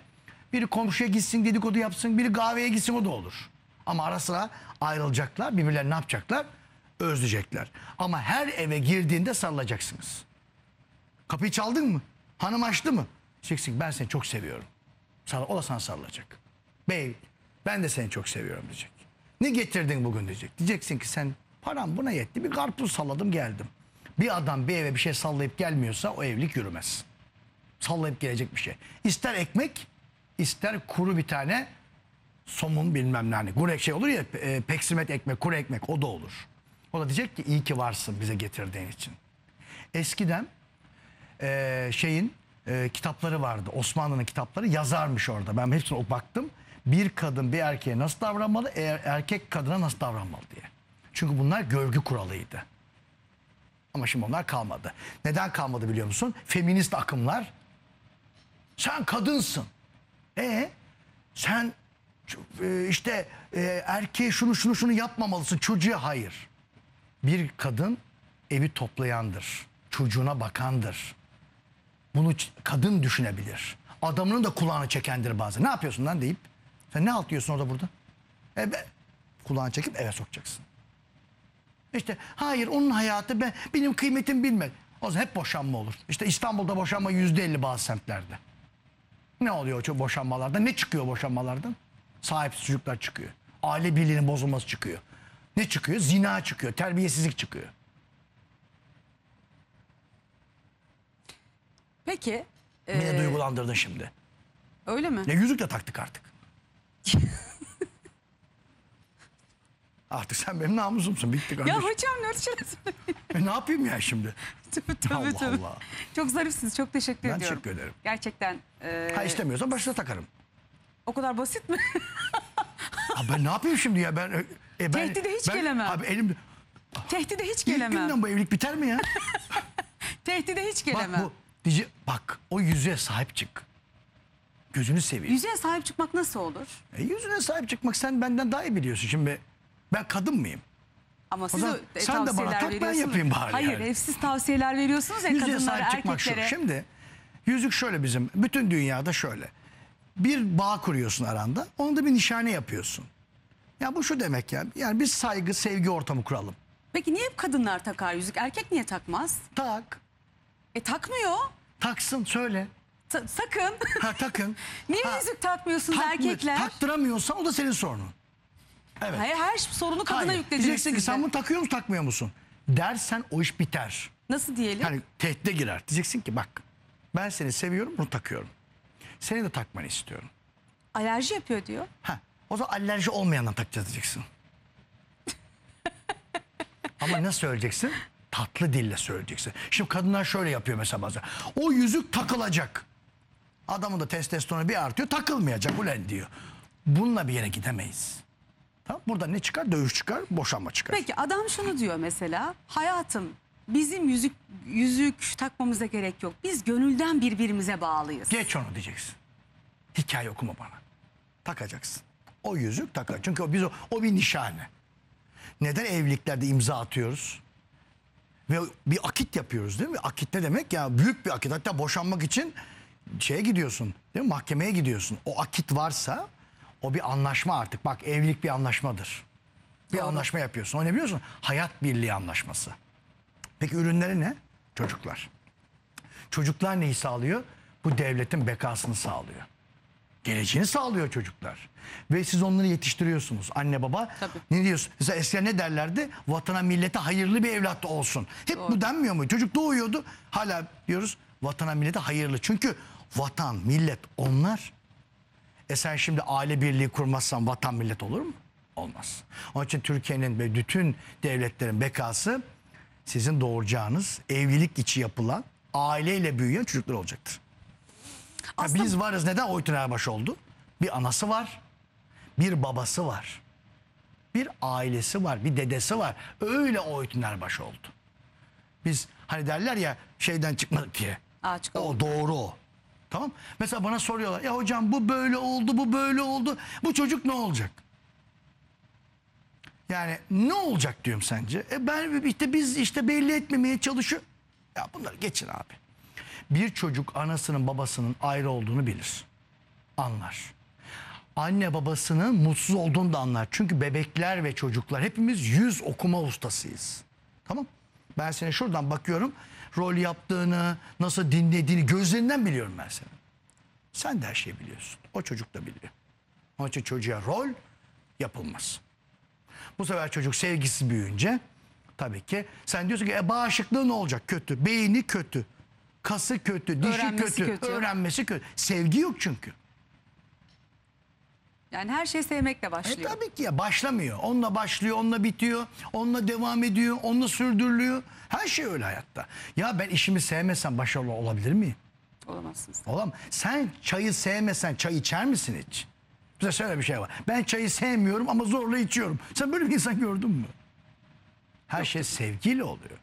Biri komşuya gitsin dedikodu yapsın biri kahveye gitsin o da olur. Ama ara sıra ayrılacaklar birbirlerine ne yapacaklar? Özleyecekler. Ama her eve girdiğinde sallayacaksınız. Kapıyı çaldın mı? Hanım açtı mı? Şeksik ben seni çok seviyorum. Sana, o da sana sarılacak. Bey ben de seni çok seviyorum diyecek. Ne getirdin bugün diyecek. Diyeceksin ki sen param buna yetti bir karpuz salladım geldim. Bir adam bir eve bir şey sallayıp gelmiyorsa o evlilik yürümez. Sallayıp gelecek bir şey. İster ekmek ister kuru bir tane somun bilmem ne hani kuru şey olur ya e, peksimet ekmek kuru ekmek o da olur. O da diyecek ki iyi ki varsın bize getirdiğin için. Eskiden e, şeyin e, kitapları vardı. Osmanlı'nın kitapları yazarmış orada. Ben hepsine baktım. Bir kadın bir erkeğe nasıl davranmalı, eğer erkek kadına nasıl davranmalı diye. Çünkü bunlar görgü kuralıydı. Ama şimdi onlar kalmadı. Neden kalmadı biliyor musun? Feminist akımlar. Sen kadınsın. E sen e, işte e, erkeğe şunu şunu şunu yapmamalısın. Çocuğa hayır. Bir kadın evi toplayandır. Çocuğuna bakandır bunu kadın düşünebilir. Adamının da kulağını çekendir bazen. Ne yapıyorsun lan deyip. Sen ne halt diyorsun orada burada? E be, kulağını çekip eve sokacaksın. İşte hayır onun hayatı ben, benim kıymetim bilmek. O zaman hep boşanma olur. İşte İstanbul'da boşanma yüzde elli bazı semtlerde. Ne oluyor o boşanmalarda? Ne çıkıyor boşanmalardan? Sahipsiz çocuklar çıkıyor. Aile birliğinin bozulması çıkıyor. Ne çıkıyor? Zina çıkıyor. Terbiyesizlik çıkıyor. Peki. Beni ee, duygulandırdın şimdi. Öyle mi? Ya yüzük de taktık artık. artık sen benim namusumsun bittik. Ya hocam ne örtüşürüz? E, ne yapayım ya şimdi? tabii tabii. Allah tabii. Allah. Çok zarifsiniz çok teşekkür ben ediyorum. Ben teşekkür ederim. Gerçekten. E... Ha istemiyorsan başına takarım. O kadar basit mi? ha, ben ne yapayım şimdi ya ben... E, e ben Tehdide hiç ben, gelemem. Abi elim... Tehdide hiç gelemem. İlk günden bu evlilik biter mi ya? Tehdide hiç gelemem. Bak bu Diyecek, bak o yüzüğe sahip çık. Gözünü seveyim. Yüzüğe sahip çıkmak nasıl olur? E, yüzüne sahip çıkmak sen benden daha iyi biliyorsun. Şimdi ben kadın mıyım? Ama siz zaman e, sen de bana tavsiyeler tak, ben yapayım bari Hayır yani. hep siz tavsiyeler veriyorsunuz ya Yüzüğe kadınlara, sahip çıkmak şu. erkeklere. Şimdi yüzük şöyle bizim bütün dünyada şöyle. Bir bağ kuruyorsun aranda. Onu da bir nişane yapıyorsun. Ya bu şu demek yani. Yani biz saygı, sevgi ortamı kuralım. Peki niye hep kadınlar takar yüzük? Erkek niye takmaz? Tak. E takmıyor. Taksın söyle. Ta- sakın. Ha takın. Niye Ha, yüzük takmıyorsunuz takmıyor- erkekler? Taktıramıyorsan o da senin sorunun. Evet. Hayır her sorunu kadına Hayır. ki sen bunu takıyor musun takmıyor musun? Dersen o iş biter. Nasıl diyelim? Yani tehdide girer. Diyeceksin ki bak ben seni seviyorum bunu takıyorum. Seni de takmanı istiyorum. Alerji yapıyor diyor. Ha, o zaman alerji olmayandan takacağız diyeceksin. Ama nasıl söyleyeceksin? tatlı dille söyleyeceksin. Şimdi kadınlar şöyle yapıyor mesela bazen. O yüzük takılacak. Adamın da testosteronu bir artıyor takılmayacak ulen diyor. Bununla bir yere gidemeyiz. Tamam? burada ne çıkar? Dövüş çıkar, boşanma çıkar. Peki adam şunu diyor mesela. Hayatım bizim yüzük, yüzük takmamıza gerek yok. Biz gönülden birbirimize bağlıyız. Geç onu diyeceksin. Hikaye okuma bana. Takacaksın. O yüzük takar. Çünkü o, biz o, o bir nişane. Neden evliliklerde imza atıyoruz? Ve bir akit yapıyoruz değil mi? Akit ne demek ya? Büyük bir akit. Hatta boşanmak için şeye gidiyorsun değil mi? Mahkemeye gidiyorsun. O akit varsa o bir anlaşma artık. Bak evlilik bir anlaşmadır. Bir Doğru. anlaşma yapıyorsun. O ne biliyorsun? Hayat birliği anlaşması. Peki ürünleri ne? Çocuklar. Çocuklar neyi sağlıyor? Bu devletin bekasını sağlıyor geleceğini sağlıyor çocuklar. Ve siz onları yetiştiriyorsunuz. Anne baba Tabii. ne diyorsun? Mesela eskiden ne derlerdi? Vatana millete hayırlı bir evlat olsun. Hep Doğru. bu denmiyor mu? Çocuk doğuyordu. Hala diyoruz vatana millete hayırlı. Çünkü vatan, millet onlar. E sen şimdi aile birliği kurmazsan vatan millet olur mu? Olmaz. Onun için Türkiye'nin ve bütün devletlerin bekası sizin doğuracağınız evlilik içi yapılan aileyle büyüyen çocuklar olacaktır. Aslında... Biz varız neden Oytun Erbaş oldu? Bir anası var, bir babası var, bir ailesi var, bir dedesi var. Öyle Oytun Erbaş oldu. Biz hani derler ya şeyden çıkmadık diye. Açık o doğru o. Tamam Mesela bana soruyorlar ya hocam bu böyle oldu, bu böyle oldu. Bu çocuk ne olacak? Yani ne olacak diyorum sence? E ben işte biz işte belli etmemeye çalışıyor. Ya bunları geçin abi. Bir çocuk anasının babasının ayrı olduğunu bilir. Anlar. Anne babasının mutsuz olduğunu da anlar. Çünkü bebekler ve çocuklar hepimiz yüz okuma ustasıyız. Tamam Ben seni şuradan bakıyorum. Rol yaptığını, nasıl dinlediğini gözlerinden biliyorum ben seni. Sen de her şeyi biliyorsun. O çocuk da biliyor. Onun için çocuğa rol yapılmaz. Bu sefer çocuk sevgisiz büyüyünce tabii ki sen diyorsun ki e, bağışıklığı ne olacak? Kötü. Beyni kötü. Kası kötü, dişi Öğrenmesi kötü, kötü. öğrenmesi kötü. Sevgi yok çünkü. Yani her şey sevmekle E başlıyor. tabii ki ya başlamıyor. Onunla başlıyor, onunla bitiyor, onunla devam ediyor, onunla sürdürülüyor. Her şey öyle hayatta. Ya ben işimi sevmesem başarılı olabilir miyim? Olamazsınız. Olam. Sen çayı sevmesen çay içer misin hiç? Bize şöyle bir şey var. Ben çayı sevmiyorum ama zorla içiyorum. Sen böyle bir insan gördün mü? Her şey sevgiyle oluyor.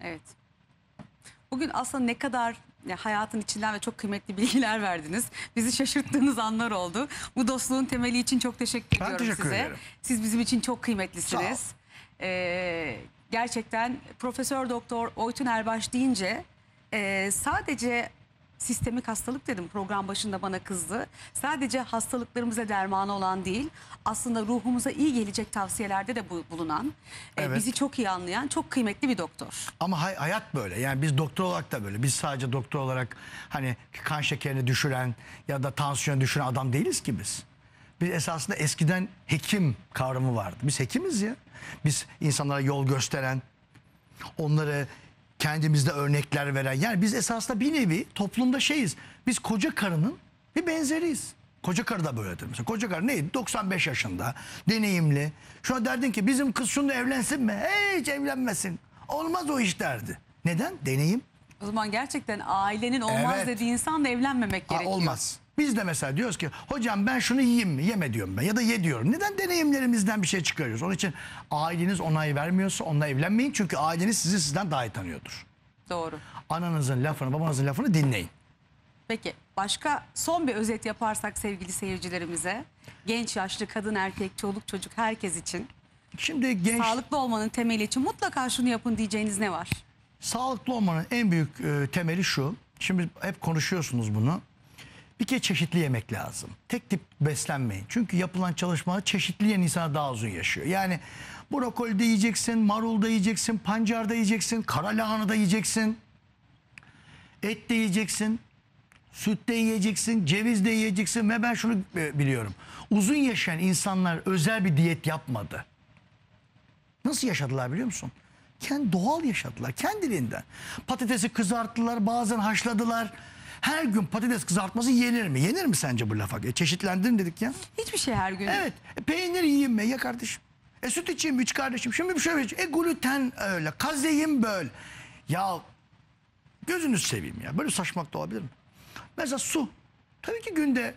Evet. Bugün aslında ne kadar hayatın içinden ve çok kıymetli bilgiler verdiniz. Bizi şaşırttığınız anlar oldu. Bu dostluğun temeli için çok teşekkür ben ediyorum teşekkür size. Ederim. Siz bizim için çok kıymetlisiniz. Ee, gerçekten Profesör Doktor Oytun Erbaş deyince e, sadece sistemik hastalık dedim program başında bana kızdı. Sadece hastalıklarımıza derman olan değil aslında ruhumuza iyi gelecek tavsiyelerde de bu- bulunan, e, bizi çok iyi anlayan çok kıymetli bir doktor. Ama hay- hayat böyle. Yani biz doktor olarak da böyle. Biz sadece doktor olarak hani kan şekerini düşüren ya da tansiyon düşüren adam değiliz ki biz. Biz esasında eskiden hekim kavramı vardı. Biz hekimiz ya. Biz insanlara yol gösteren, onları kendimizde örnekler veren. Yani biz esasında bir nevi toplumda şeyiz. Biz koca karının bir benzeriyiz. Koca karı da böyledir. Mesela koca karı neydi? 95 yaşında, deneyimli. şuna derdin ki bizim kız şunu evlensin mi? Hiç evlenmesin. Olmaz o iş derdi. Neden? Deneyim. O zaman gerçekten ailenin olmaz Evet. dediği insanla evlenmemek Ha, gerekiyor. olmaz. Biz de mesela diyoruz ki hocam ben şunu yiyeyim mi? Yeme diyorum ben ya da ye diyorum. Neden deneyimlerimizden bir şey çıkarıyoruz? Onun için aileniz onay vermiyorsa onunla evlenmeyin. Çünkü aileniz sizi sizden daha iyi tanıyordur. Doğru. Ananızın lafını babanızın lafını dinleyin. Peki başka son bir özet yaparsak sevgili seyircilerimize. Genç, yaşlı, kadın, erkek, çoluk, çocuk herkes için. Şimdi genç... Sağlıklı olmanın temeli için mutlaka şunu yapın diyeceğiniz ne var? Sağlıklı olmanın en büyük e, temeli şu. Şimdi hep konuşuyorsunuz bunu. Bir kez çeşitli yemek lazım. Tek tip beslenmeyin. Çünkü yapılan çalışmada çeşitli yiyen insan daha uzun yaşıyor. Yani brokoli de yiyeceksin, marul da yiyeceksin, pancar da yiyeceksin, kara lahana da yiyeceksin. Et de yiyeceksin, süt de yiyeceksin, ceviz de yiyeceksin ve ben şunu e, biliyorum. Uzun yaşayan insanlar özel bir diyet yapmadı. Nasıl yaşadılar biliyor musun? Kendi doğal yaşadılar kendiliğinden. Patatesi kızarttılar, bazen haşladılar. Her gün patates kızartması yenir mi? Yenir mi sence bu lafa? E, çeşitlendirin dedik ya. Hiçbir şey her gün. Evet. E, peynir yiyeyim mi? Ye kardeşim. E süt içeyim mi? İç kardeşim. Şimdi bir şey şöyle E gluten öyle. kazeyim böyle. Ya gözünüz seveyim ya. Böyle saçmak da olabilir mi? Mesela su. Tabii ki günde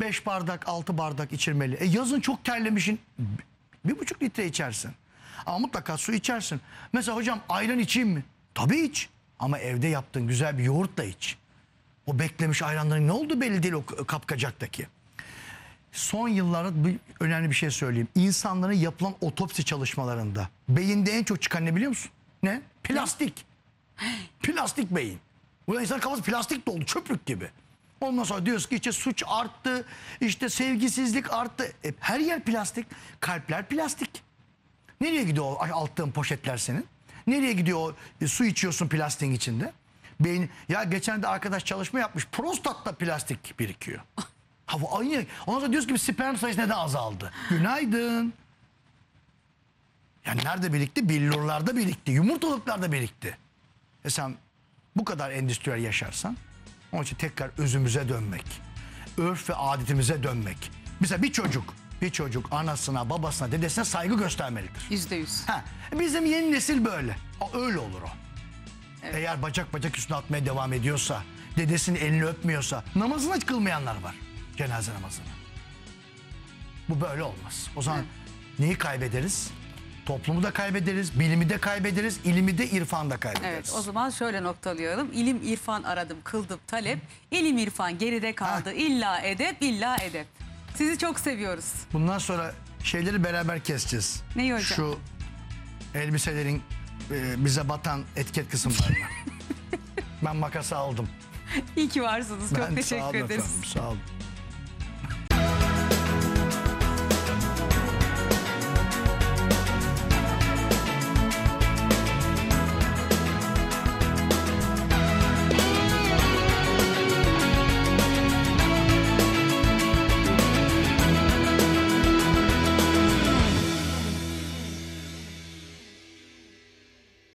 5 bardak 6 bardak içirmeli. E yazın çok terlemişin bir buçuk litre içersin. Ama mutlaka su içersin. Mesela hocam ayran içeyim mi? Tabii iç. Ama evde yaptığın güzel bir yoğurtla iç. O beklemiş ayranların ne oldu belli değil o kapkacaktaki. Son yıllarda bir, önemli bir şey söyleyeyim. İnsanların yapılan otopsi çalışmalarında beyinde en çok çıkan ne biliyor musun? Ne? Plastik. plastik beyin. Bu insan kafası plastik doldu çöplük gibi. Ondan sonra diyoruz ki işte suç arttı, işte sevgisizlik arttı. E, her yer plastik, kalpler plastik. Nereye gidiyor o altın poşetler senin? Nereye gidiyor o, e, su içiyorsun plastiğin içinde? Beyin, ya geçen de arkadaş çalışma yapmış. Prostatta plastik birikiyor. Ha bu aynı. Ondan sonra diyoruz ki sperm sayısı neden azaldı? Günaydın. Yani nerede birikti? Billurlarda birikti. Yumurtalıklarda birikti. E sen bu kadar endüstriyel yaşarsan onun için tekrar özümüze dönmek. Örf ve adetimize dönmek. Mesela bir çocuk bir çocuk anasına, babasına, dedesine saygı göstermelidir. Yüzde yüz. Ha, bizim yeni nesil böyle. O, öyle olur o. Evet. Eğer bacak bacak üstüne atmaya devam ediyorsa, dedesinin elini öpmüyorsa, namazına kılmayanlar var. Cenaze namazını. Bu böyle olmaz. O zaman Hı. neyi kaybederiz? Toplumu da kaybederiz, bilimi de kaybederiz, ilimi de irfan da kaybederiz. Evet o zaman şöyle noktalıyorum. İlim irfan aradım, kıldım talep. İlim irfan geride kaldı. Ha. İlla edep, illa edep. Sizi çok seviyoruz. Bundan sonra şeyleri beraber keseceğiz. Neyi hocam? Şu elbiselerin e, bize batan etiket kısımlarına. ben makası aldım. İyi ki varsınız. Ben, Çok teşekkür ederiz. Efendim, sağ olun.